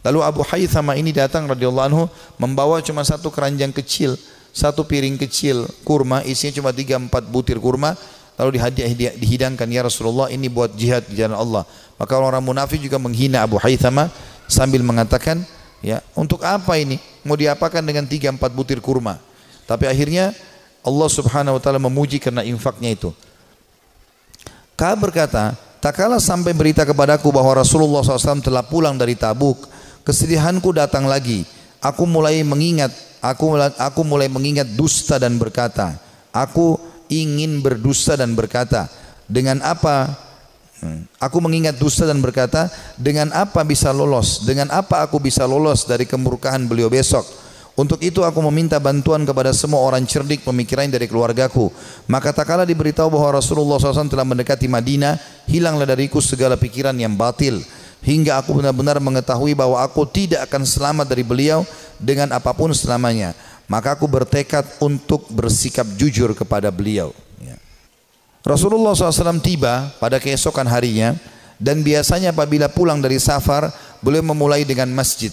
lalu Abu Haythama ini datang radhiyallahu anhu membawa cuma satu keranjang kecil satu piring kecil kurma isinya cuma tiga empat butir kurma lalu dihadiah dihidangkan ya Rasulullah ini buat jihad di jalan Allah. Maka orang-orang munafik juga menghina Abu Haythama sambil mengatakan ya untuk apa ini mau diapakan dengan tiga empat butir kurma. Tapi akhirnya Allah Subhanahu wa taala memuji karena infaknya itu. Ka berkata, tak kalah sampai berita kepadaku bahwa Rasulullah SAW telah pulang dari Tabuk, kesedihanku datang lagi. Aku mulai mengingat, aku aku mulai mengingat dusta dan berkata, aku ingin berdusta dan berkata, dengan apa hmm. Aku mengingat dusta dan berkata, dengan apa bisa lolos? Dengan apa aku bisa lolos dari kemurkaan beliau besok? Untuk itu aku meminta bantuan kepada semua orang cerdik pemikirannya dari keluargaku. Maka tak kala diberitahu bahwa Rasulullah SAW telah mendekati Madinah, hilanglah dariku segala pikiran yang batil. Hingga aku benar-benar mengetahui bahwa aku tidak akan selamat dari beliau dengan apapun selamanya maka aku bertekad untuk bersikap jujur kepada beliau. Ya. Rasulullah SAW tiba pada keesokan harinya dan biasanya apabila pulang dari safar beliau memulai dengan masjid.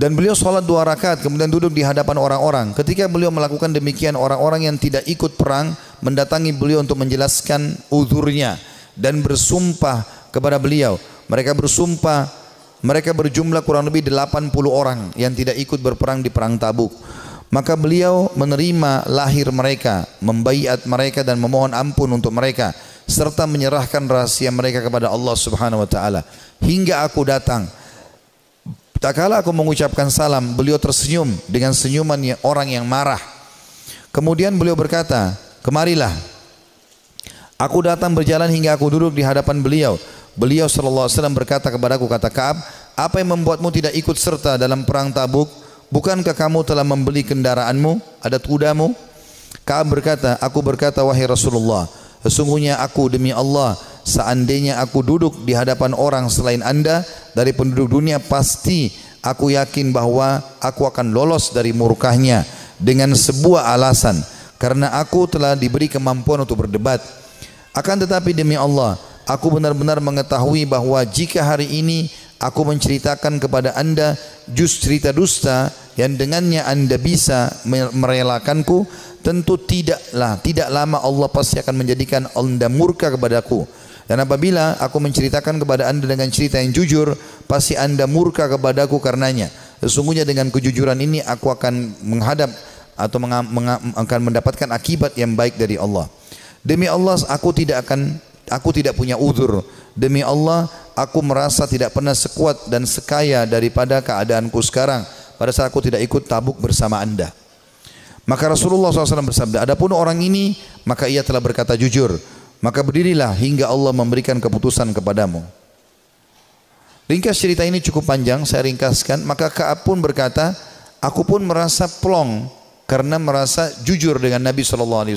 Dan beliau sholat dua rakaat kemudian duduk di hadapan orang-orang. Ketika beliau melakukan demikian orang-orang yang tidak ikut perang mendatangi beliau untuk menjelaskan uzurnya dan bersumpah kepada beliau. Mereka bersumpah mereka berjumlah kurang lebih 80 orang yang tidak ikut berperang di perang Tabuk. Maka beliau menerima lahir mereka, membaiat mereka dan memohon ampun untuk mereka serta menyerahkan rahasia mereka kepada Allah Subhanahu wa taala hingga aku datang. Tak kala aku mengucapkan salam, beliau tersenyum dengan senyuman orang yang marah. Kemudian beliau berkata, "Kemarilah." Aku datang berjalan hingga aku duduk di hadapan beliau. Beliau sallallahu alaihi wasallam berkata kepadaku kata Ka'ab, "Apa yang membuatmu tidak ikut serta dalam perang Tabuk?" Bukankah kamu telah membeli kendaraanmu, ada kudamu? Kaab berkata, aku berkata wahai Rasulullah, sesungguhnya aku demi Allah, seandainya aku duduk di hadapan orang selain anda dari penduduk dunia pasti aku yakin bahwa aku akan lolos dari murkahnya dengan sebuah alasan karena aku telah diberi kemampuan untuk berdebat. Akan tetapi demi Allah, aku benar-benar mengetahui bahwa jika hari ini aku menceritakan kepada anda jus cerita dusta yang dengannya anda bisa merelakanku tentu tidaklah tidak lama Allah pasti akan menjadikan anda murka kepadaku dan apabila aku menceritakan kepada anda dengan cerita yang jujur pasti anda murka kepadaku karenanya sesungguhnya dengan kejujuran ini aku akan menghadap atau akan mendapatkan akibat yang baik dari Allah demi Allah aku tidak akan aku tidak punya uzur Demi Allah, aku merasa tidak pernah sekuat dan sekaya daripada keadaanku sekarang pada saat aku tidak ikut tabuk bersama anda. Maka Rasulullah SAW bersabda, adapun orang ini, maka ia telah berkata jujur. Maka berdirilah hingga Allah memberikan keputusan kepadamu. Ringkas cerita ini cukup panjang, saya ringkaskan. Maka Kaab pun berkata, aku pun merasa plong karena merasa jujur dengan Nabi SAW.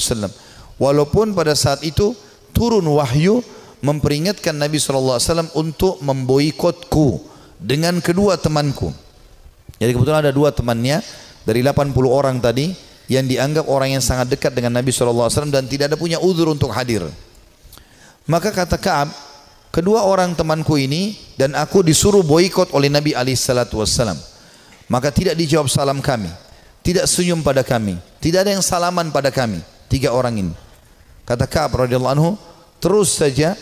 Walaupun pada saat itu turun wahyu memperingatkan Nabi SAW untuk memboikotku dengan kedua temanku. Jadi kebetulan ada dua temannya dari 80 orang tadi yang dianggap orang yang sangat dekat dengan Nabi SAW dan tidak ada punya uzur untuk hadir. Maka kata Kaab, kedua orang temanku ini dan aku disuruh boikot oleh Nabi SAW. Maka tidak dijawab salam kami, tidak senyum pada kami, tidak ada yang salaman pada kami. Tiga orang ini. Kata Kaab radhiyallahu anhu, terus saja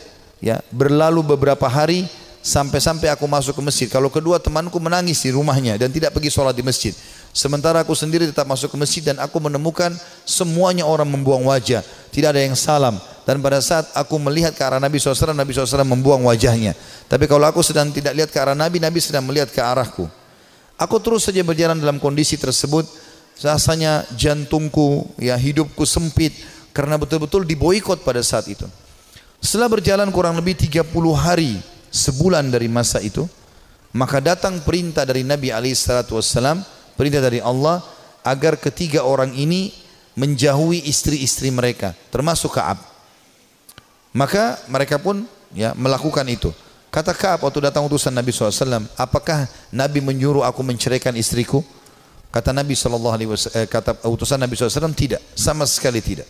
ya berlalu beberapa hari sampai-sampai aku masuk ke masjid kalau kedua temanku menangis di rumahnya dan tidak pergi sholat di masjid sementara aku sendiri tetap masuk ke masjid dan aku menemukan semuanya orang membuang wajah tidak ada yang salam dan pada saat aku melihat ke arah Nabi SAW Nabi SAW membuang wajahnya tapi kalau aku sedang tidak lihat ke arah Nabi Nabi sedang melihat ke arahku aku terus saja berjalan dalam kondisi tersebut rasanya jantungku ya hidupku sempit karena betul-betul diboikot pada saat itu setelah berjalan kurang lebih 30 hari sebulan dari masa itu, maka datang perintah dari Nabi Alaihissalam, perintah dari Allah agar ketiga orang ini menjauhi istri-istri mereka, termasuk Kaab. Maka mereka pun ya melakukan itu. Kata Kaab waktu datang utusan Nabi SAW, apakah Nabi menyuruh aku menceraikan istriku? Kata Nabi SAW, eh, kata utusan Nabi SAW, tidak, sama sekali tidak.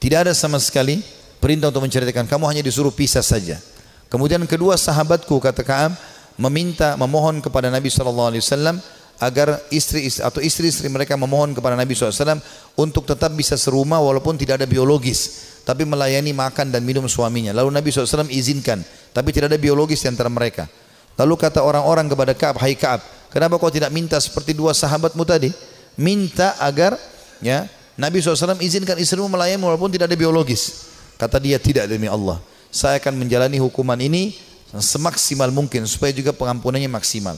Tidak ada sama sekali Perintah untuk menceritakan kamu hanya disuruh pisah saja. Kemudian kedua sahabatku kata Kaab meminta memohon kepada Nabi sallallahu alaihi wasallam agar istri atau istri-istri mereka memohon kepada Nabi SAW untuk tetap bisa serumah walaupun tidak ada biologis tapi melayani makan dan minum suaminya lalu Nabi SAW izinkan tapi tidak ada biologis di antara mereka lalu kata orang-orang kepada Kaab hai Kaab kenapa kau tidak minta seperti dua sahabatmu tadi minta agar ya Nabi SAW izinkan istrimu melayani walaupun tidak ada biologis Kata dia, tidak demi Allah. Saya akan menjalani hukuman ini semaksimal mungkin supaya juga pengampunannya maksimal.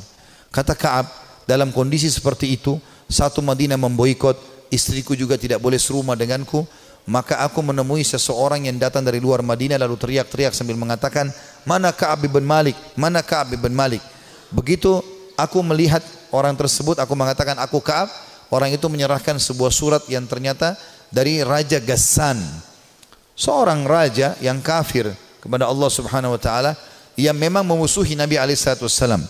Kata Kaab, dalam kondisi seperti itu, satu Madinah memboikot, istriku juga tidak boleh serumah denganku, maka aku menemui seseorang yang datang dari luar Madinah lalu teriak-teriak sambil mengatakan, "Mana Ka'ab bin Malik? Mana Ka'ab bin Malik?" Begitu aku melihat orang tersebut, aku mengatakan, "Aku Ka'ab." Orang itu menyerahkan sebuah surat yang ternyata dari Raja Gassan seorang raja yang kafir kepada Allah Subhanahu wa taala yang memang memusuhi Nabi alaihi wasallam.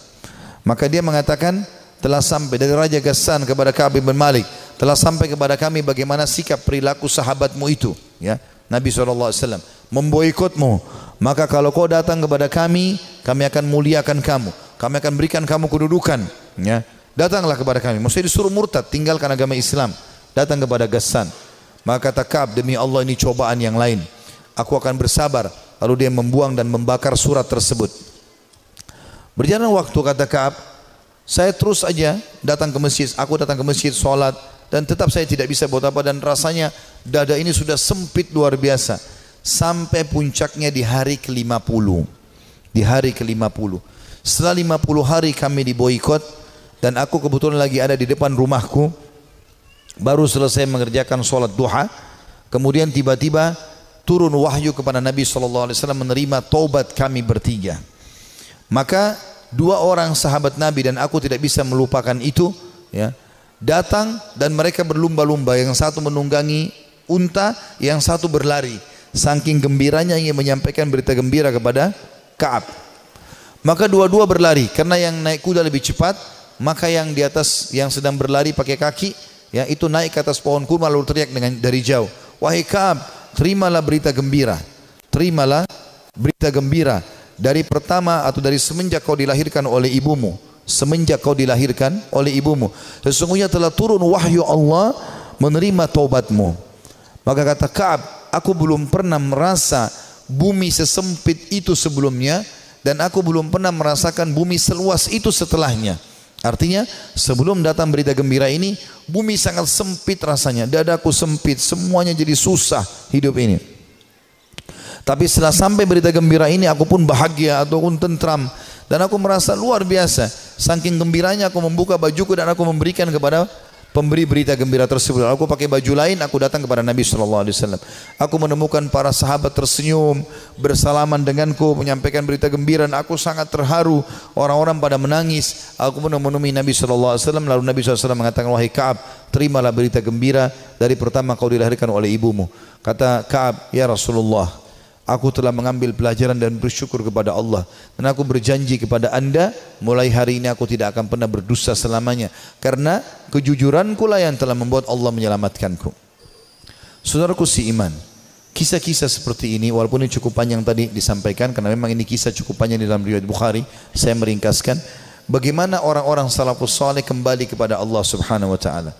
Maka dia mengatakan telah sampai dari Raja Gassan kepada Ka'ab bin Malik, telah sampai kepada kami bagaimana sikap perilaku sahabatmu itu, ya. Nabi SAW memboikotmu maka kalau kau datang kepada kami kami akan muliakan kamu kami akan berikan kamu kedudukan ya datanglah kepada kami maksudnya disuruh murtad tinggalkan agama Islam datang kepada Gassan maka kata Ka'ab, demi Allah ini cobaan yang lain. Aku akan bersabar. Lalu dia membuang dan membakar surat tersebut. Berjalan waktu kata Ka'ab, saya terus aja datang ke masjid. Aku datang ke masjid, sholat. Dan tetap saya tidak bisa buat apa. Dan rasanya dada ini sudah sempit luar biasa. Sampai puncaknya di hari ke-50. Di hari ke-50. Setelah 50 hari kami diboykot. Dan aku kebetulan lagi ada di depan rumahku baru selesai mengerjakan sholat duha kemudian tiba-tiba turun wahyu kepada Nabi SAW menerima taubat kami bertiga maka dua orang sahabat Nabi dan aku tidak bisa melupakan itu ya datang dan mereka berlumba-lumba yang satu menunggangi unta yang satu berlari saking gembiranya ingin menyampaikan berita gembira kepada Kaab maka dua-dua berlari karena yang naik kuda lebih cepat maka yang di atas yang sedang berlari pakai kaki Ya, itu naik ke atas pohon kurma lalu teriak dengan dari jauh, "Wahai Ka'ab, terimalah berita gembira. Terimalah berita gembira dari pertama atau dari semenjak kau dilahirkan oleh ibumu, semenjak kau dilahirkan oleh ibumu, sesungguhnya telah turun wahyu Allah menerima taubatmu." Maka kata Ka'ab, "Aku belum pernah merasa bumi sesempit itu sebelumnya." dan aku belum pernah merasakan bumi seluas itu setelahnya. Artinya sebelum datang berita gembira ini bumi sangat sempit rasanya, dadaku sempit, semuanya jadi susah hidup ini. Tapi setelah sampai berita gembira ini aku pun bahagia ataupun tentram dan aku merasa luar biasa. Saking gembiranya aku membuka bajuku dan aku memberikan kepada pemberi berita gembira tersebut. Aku pakai baju lain, aku datang kepada Nabi sallallahu alaihi wasallam. Aku menemukan para sahabat tersenyum, bersalaman denganku, menyampaikan berita gembira. Dan aku sangat terharu. Orang-orang pada menangis. Aku pun menemui Nabi sallallahu alaihi wasallam. Lalu Nabi sallallahu alaihi wasallam mengatakan, "Wahai Ka'ab, terimalah berita gembira dari pertama kau dilahirkan oleh ibumu." Kata Ka'ab, "Ya Rasulullah, Aku telah mengambil pelajaran dan bersyukur kepada Allah. Dan aku berjanji kepada anda, mulai hari ini aku tidak akan pernah berdusta selamanya. Karena kejujuranku lah yang telah membuat Allah menyelamatkanku. Saudaraku si iman, kisah-kisah seperti ini, walaupun ini cukup panjang tadi disampaikan, karena memang ini kisah cukup panjang di dalam riwayat Bukhari, saya meringkaskan. Bagaimana orang-orang salafus saleh kembali kepada Allah subhanahu wa ta'ala.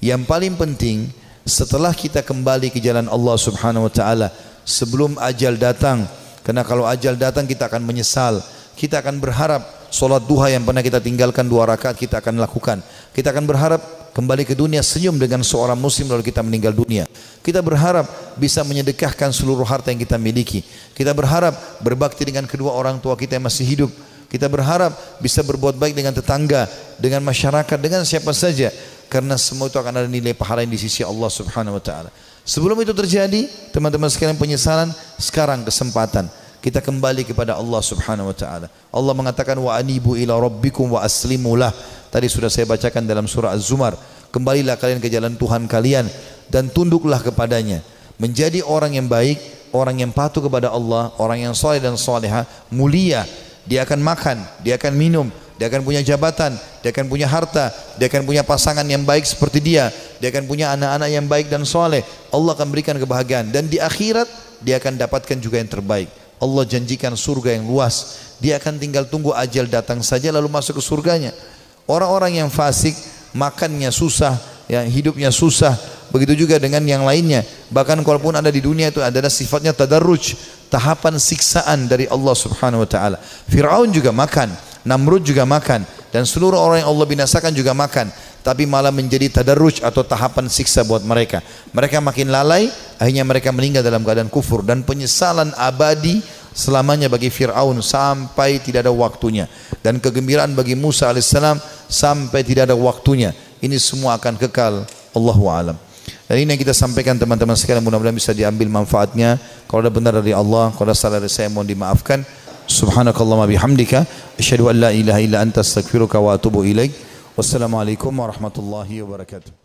Yang paling penting, setelah kita kembali ke jalan Allah subhanahu wa ta'ala, sebelum ajal datang. Karena kalau ajal datang kita akan menyesal. Kita akan berharap solat duha yang pernah kita tinggalkan dua rakaat kita akan lakukan. Kita akan berharap kembali ke dunia senyum dengan seorang muslim lalu kita meninggal dunia. Kita berharap bisa menyedekahkan seluruh harta yang kita miliki. Kita berharap berbakti dengan kedua orang tua kita yang masih hidup. Kita berharap bisa berbuat baik dengan tetangga, dengan masyarakat, dengan siapa saja. Karena semua itu akan ada nilai pahala yang di sisi Allah Subhanahu Wa Taala. Sebelum itu terjadi, teman-teman sekalian penyesalan, sekarang kesempatan kita kembali kepada Allah Subhanahu wa taala. Allah mengatakan wa anibu ila rabbikum wa aslimu Tadi sudah saya bacakan dalam surah Az-Zumar. Kembalilah kalian ke jalan Tuhan kalian dan tunduklah kepadanya. Menjadi orang yang baik, orang yang patuh kepada Allah, orang yang soleh dan soleha, mulia. Dia akan makan, dia akan minum, dia akan punya jabatan, dia akan punya harta, dia akan punya pasangan yang baik seperti dia, dia akan punya anak-anak yang baik dan soleh. Allah akan berikan kebahagiaan dan di akhirat dia akan dapatkan juga yang terbaik. Allah janjikan surga yang luas. Dia akan tinggal tunggu ajal datang saja lalu masuk ke surganya. Orang-orang yang fasik makannya susah, ya, hidupnya susah. Begitu juga dengan yang lainnya. Bahkan kalaupun ada di dunia itu adalah sifatnya tadarruj, tahapan siksaan dari Allah Subhanahu wa taala. Firaun juga makan Namrud juga makan dan seluruh orang yang Allah binasakan juga makan tapi malah menjadi tadarruj atau tahapan siksa buat mereka mereka makin lalai akhirnya mereka meninggal dalam keadaan kufur dan penyesalan abadi selamanya bagi Fir'aun sampai tidak ada waktunya dan kegembiraan bagi Musa AS sampai tidak ada waktunya ini semua akan kekal Allahu alam. Dan ini yang kita sampaikan teman-teman sekalian mudah-mudahan bisa diambil manfaatnya. Kalau ada benar dari Allah, kalau ada salah dari saya mohon dimaafkan. سبحانك اللهم بحمدك أشهد أن لا إله إلا أنت أستغفرك وأتوب إليك والسلام عليكم ورحمة الله وبركاته